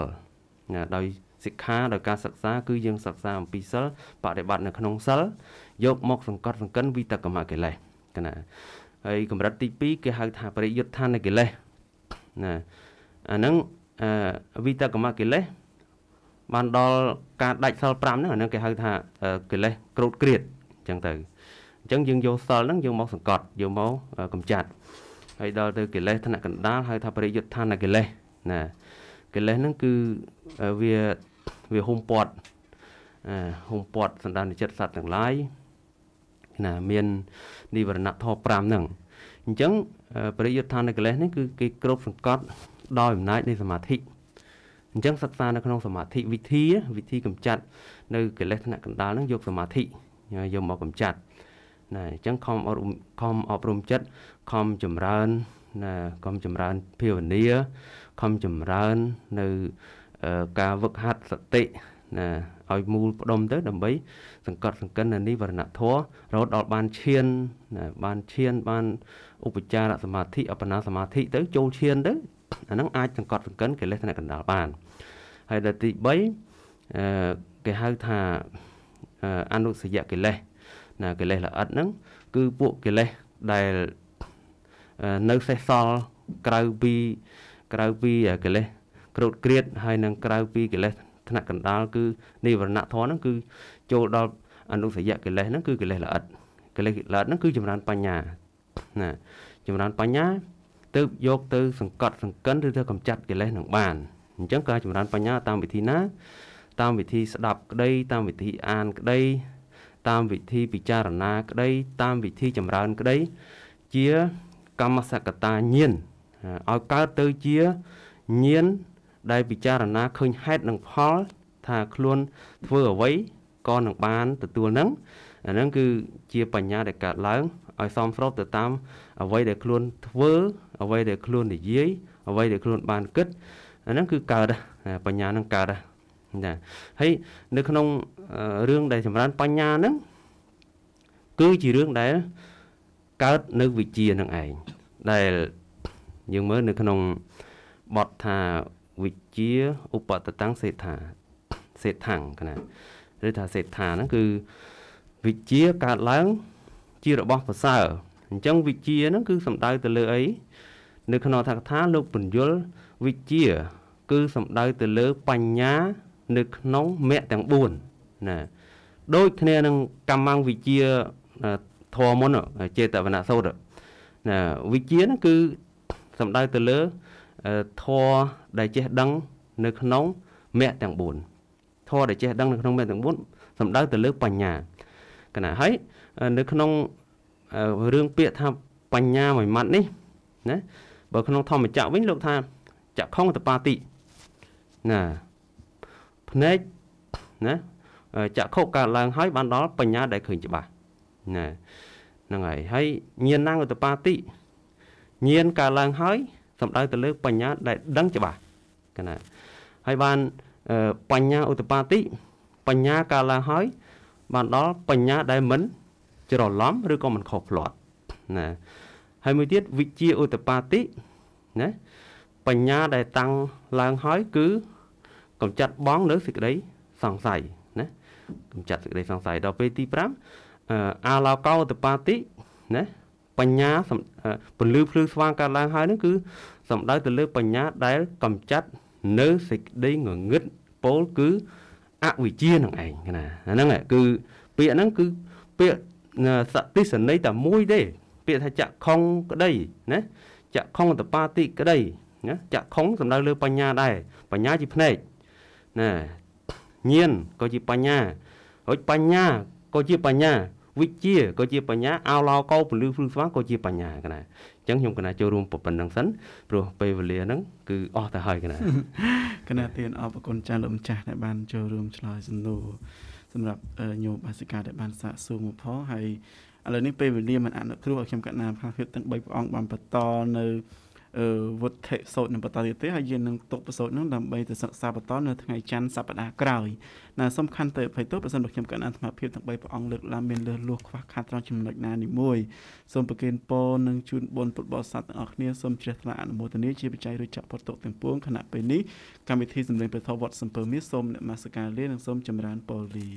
ណាដោយសិក្ខាដោយការសិក្សាគឺយើងសិក្សាអំពីសិលបប្រតិបត្តិនៅក្នុងសិលយកមក សង្កត់សង្កិនវិតកម្មកិលេសណាហើយកម្រិតទី2គេហៅថាបរិយុទ្ធនកិលេសណាអាហ្នឹងអឺវិតកម្មកិលេសបានដល់ការដាច់សិល5ហ្នឹងអាហ្នឹងគេហៅថាកិលេសក្រោតក្រៀតអញ្ចឹងទៅអញ្ចឹងយើងយកសិលហ្នឹងយើងមកសង្កត់យកមកកំចាត់ហើយដល់ទៅកិលេសថ្នាក់កណ្ដាលហៅថាបរិយុទ្ធនកិលេសណាកិលេសហ្នឹងគឺវាវាហុំពាត់ហុំពាត់សន្តានចិត្តសត្វទាំងឡាយណាមាននិវរណធម៌5ហ្នឹងអញ្ចឹងព្រះយុទ្ធានកិលេសនេះគឺគេគ្រប់សង្កត់ដោយអំណាចនៃសមាធិអញ្ចឹងសិក្សានៅក្នុងសមាធិវិធីវិធីកម្ចាត់នៅកិលេសថ្នាក់កណ្ដាលហ្នឹងយកសមាធិយកមកកម្ចាត់ណាអញ្ចឹងខំអប់រំខំអប់រំចិត្តខំចម្រើនណាខំចម្រើនភាវនាខំចម្រើននៅការវឹកហាត់សតិណាឲ្យមូលផ្ដុំទៅដើម្បីសង្កត់ សង្កិននៅនេះវរណធររហូតដល់បានឈានណាបានឈានបានឧបចារសមាធិអបនាសមាធិទៅចូលឈានទៅអាហ្នឹងអាចសង្កត់សង្កិនកិលេសថ្នាក់កណ្ដាលបាន ហើយដល់ទី3អឺគេហៅថាអនុសយកិលេសណាកិលេសល្អិតហ្នឹងគឺពួកកិលេសដែលនៅសេសសល់ក្រៅពីក្រៅពីកិលេសក្រូតក្រៀតហើយនឹងក្រៅពីកិលេសថ្នាក់កណ្ដាលគឺនិវរណធម៌ហ្នឹងគឺចូលដល់អនុសយកិលេសហ្នឹងគឺកិលេសល្អិតកិលេសល្អិតហ្នឹងគឺចម្រើនបញ្ញាណាចម្រើនបញ្ញា ទៅយកទៅ សង្កត់សង្កិនឬទៅកម្ចាត់កិលេសនឹងបានអញ្ចឹងការចម្រើនបញ្ញា តាមវិធីណាតាមវិធីស្ដាប់ក្តីតាមវិធីអានក្តីតាមវិធីពិចារណា ក្តីតាមវិធីចម្រើនក្តីជា កម្មសកតាញាណឲ្យកើតទៅជាញាណដែលពិចារណាឃើញហេតុនិងផលថាខ្លួនធ្វើអ្វីក៏នឹងបាន ទទួលនឹងអាហ្នឹងគឺជា បញ្ញាដែលកើតឡើងឲ្យសមស្របទៅតាមអ្វីដែលខ្លួនធ្វើ អ្វីដែលខ្លួននិយាយអ្វីដែលខ្លួនបានគិតអាហ្នឹងគឺកើតបញ្ញាហ្នឹងកើតណាហើយនៅក្នុងរឿងដែលចម្រើនបញ្ញាហ្នឹងគឺជារឿងដែលកើតនៅវិជានឹងឯងដែលយើងមើលនៅក្នុងបទថាវិជាឧបតតាំងសេដ្ឋាសេដ្ឋាំងកណាឬថាសេដ្ឋាហ្នឹងគឺវិជាកើតឡើង ជារបស់ប្រសើរអញ្ចឹងវិជាហ្នឹងគឺសំដៅទៅលើអីនៅក្នុងអត្ថកថាលោកពញ្ញុលវិជា គឺសំដៅទៅលើបញ្ញា នៅក្នុងមគ្គទាំង4ណាដូចគ្នានឹងកម្មងវិជាធម៌មុនចេតវនៈសោតណាវិជាហ្នឹងគឺសំដៅទៅលើធัวដែលចេះដឹងនៅក្នុងមគ្គទាំង4ធัวដែលចេះដឹងនៅក្នុងមគ្គទាំង4សំដៅទៅលើបញ្ញាកណាហើយនៅក្នុងរឿងពាក្យថាបញ្ញាមួយម៉ាត់នេះណាបើក្នុងធម្មចក្រវិញលោកថាចក្ខុងតបាទិណាភ្នែកណាចក្ខុកើតឡើងហើយ បានដល់បញ្ញាដែលឃើញច្បាស់ណាហ្នឹងហើយហើយញាណងឧតបាទិញាណកើតឡើងហើយសំដៅទៅលើបញ្ញាដែលដឹងច្បាស់កណា ហើយបានបញ្ញាឧត្តបាតិបញ្ញាកាលឡើងហើយបានដល់បញ្ញាដែលមិន ច្រឡំឬក៏មិនខុសផ្លាត់ណាហើយមួយទៀតវិជាឧត្តបាតិណាបញ្ញាដែលតាំងឡើងហើយគឺ កំចាត់បងនៅសេចក្តីសង្ស័យណា កំចាត់សេចក្តីសង្ស័យដល់ពេលទី5អាឡោកោឧត្តបាតិណាបញ្ញាពលឺភ្លឺស្វាងកើតឡើងហើយនឹងគឺសំដៅទៅលើ បញ្ញាដែល កំចាត់នៅសេចក្តីងងឹតពោលគឺអវិជ្ជានឹងឯងណាហ្នឹងគឺពាក្យហ្នឹងគឺពាក្យសតិសន័យតែមួយទេពាក្យថាចក្ខុងក្តីណាចក្ខុងតបាតិក្តីណាចក្ខុងសំដៅលើ បញ្ញាដែរបញ្ញា ជាភ្នែកណាញាណក៏ជាបញ្ញារួចបញ្ញាក៏ជាបញ្ញាវិជ្ជាក៏ជាបញ្ញាអោឡោកោពលឺភ្លឺស្វាងក៏ជាបញ្ញាកណាអញ្ចឹងខ្ញុំកណាចូលរួមប៉ុណ្ណឹងសិនព្រោះពេលវេលាហ្នឹងគឺអស់ទៅហើយកណាកណាទានអរគុណចាស់លោកម្ចាស់ដែលបានចូលរួមឆ្លើយសំណួរសម្រាប់ញោមបាសិកាដែលបានសាកសួរមកផងហើយឥឡូវនេះពេលវេលាមិនអនុគ្រោះឲ្យខ្ញុំកណាផលភាពទាំង3ព្រះអង្គបានបន្តនៅវុទ្ធិសោតនឹងបន្តទៀតទេហើយយើងនឹងទុកប្រសូតនឹងដើម្បីទៅសិក្សាបន្តនៅថ្ងៃច័ន្ទសប្តាហ៍ក្រោយណាសំខាន់ទៅអភ័យទោសបើសិនបើខ្ញុំកណ្ដាលអាត្មាភាពទាំង3ព្រះអង្គលើកឡើងមានលឺលួសខ្វះខាតត្រង់ចំណុចណានីមួយសូមប្រគេនពរនិងជូនបុណ្យពុទ្ធបរិស័ទទាំងអស់គ្នាសូមជ្រះថ្លាអនុមោទនាជាបច្ច័យរួចចាក់ផុតទុកទាំងពួងខណៈពេលនេះកម្មវិធីសម្លេងព្រះធម៌វត្តសំពើមាសសូមអ្នកមាសការលានិងសូមចម្រើនពរលា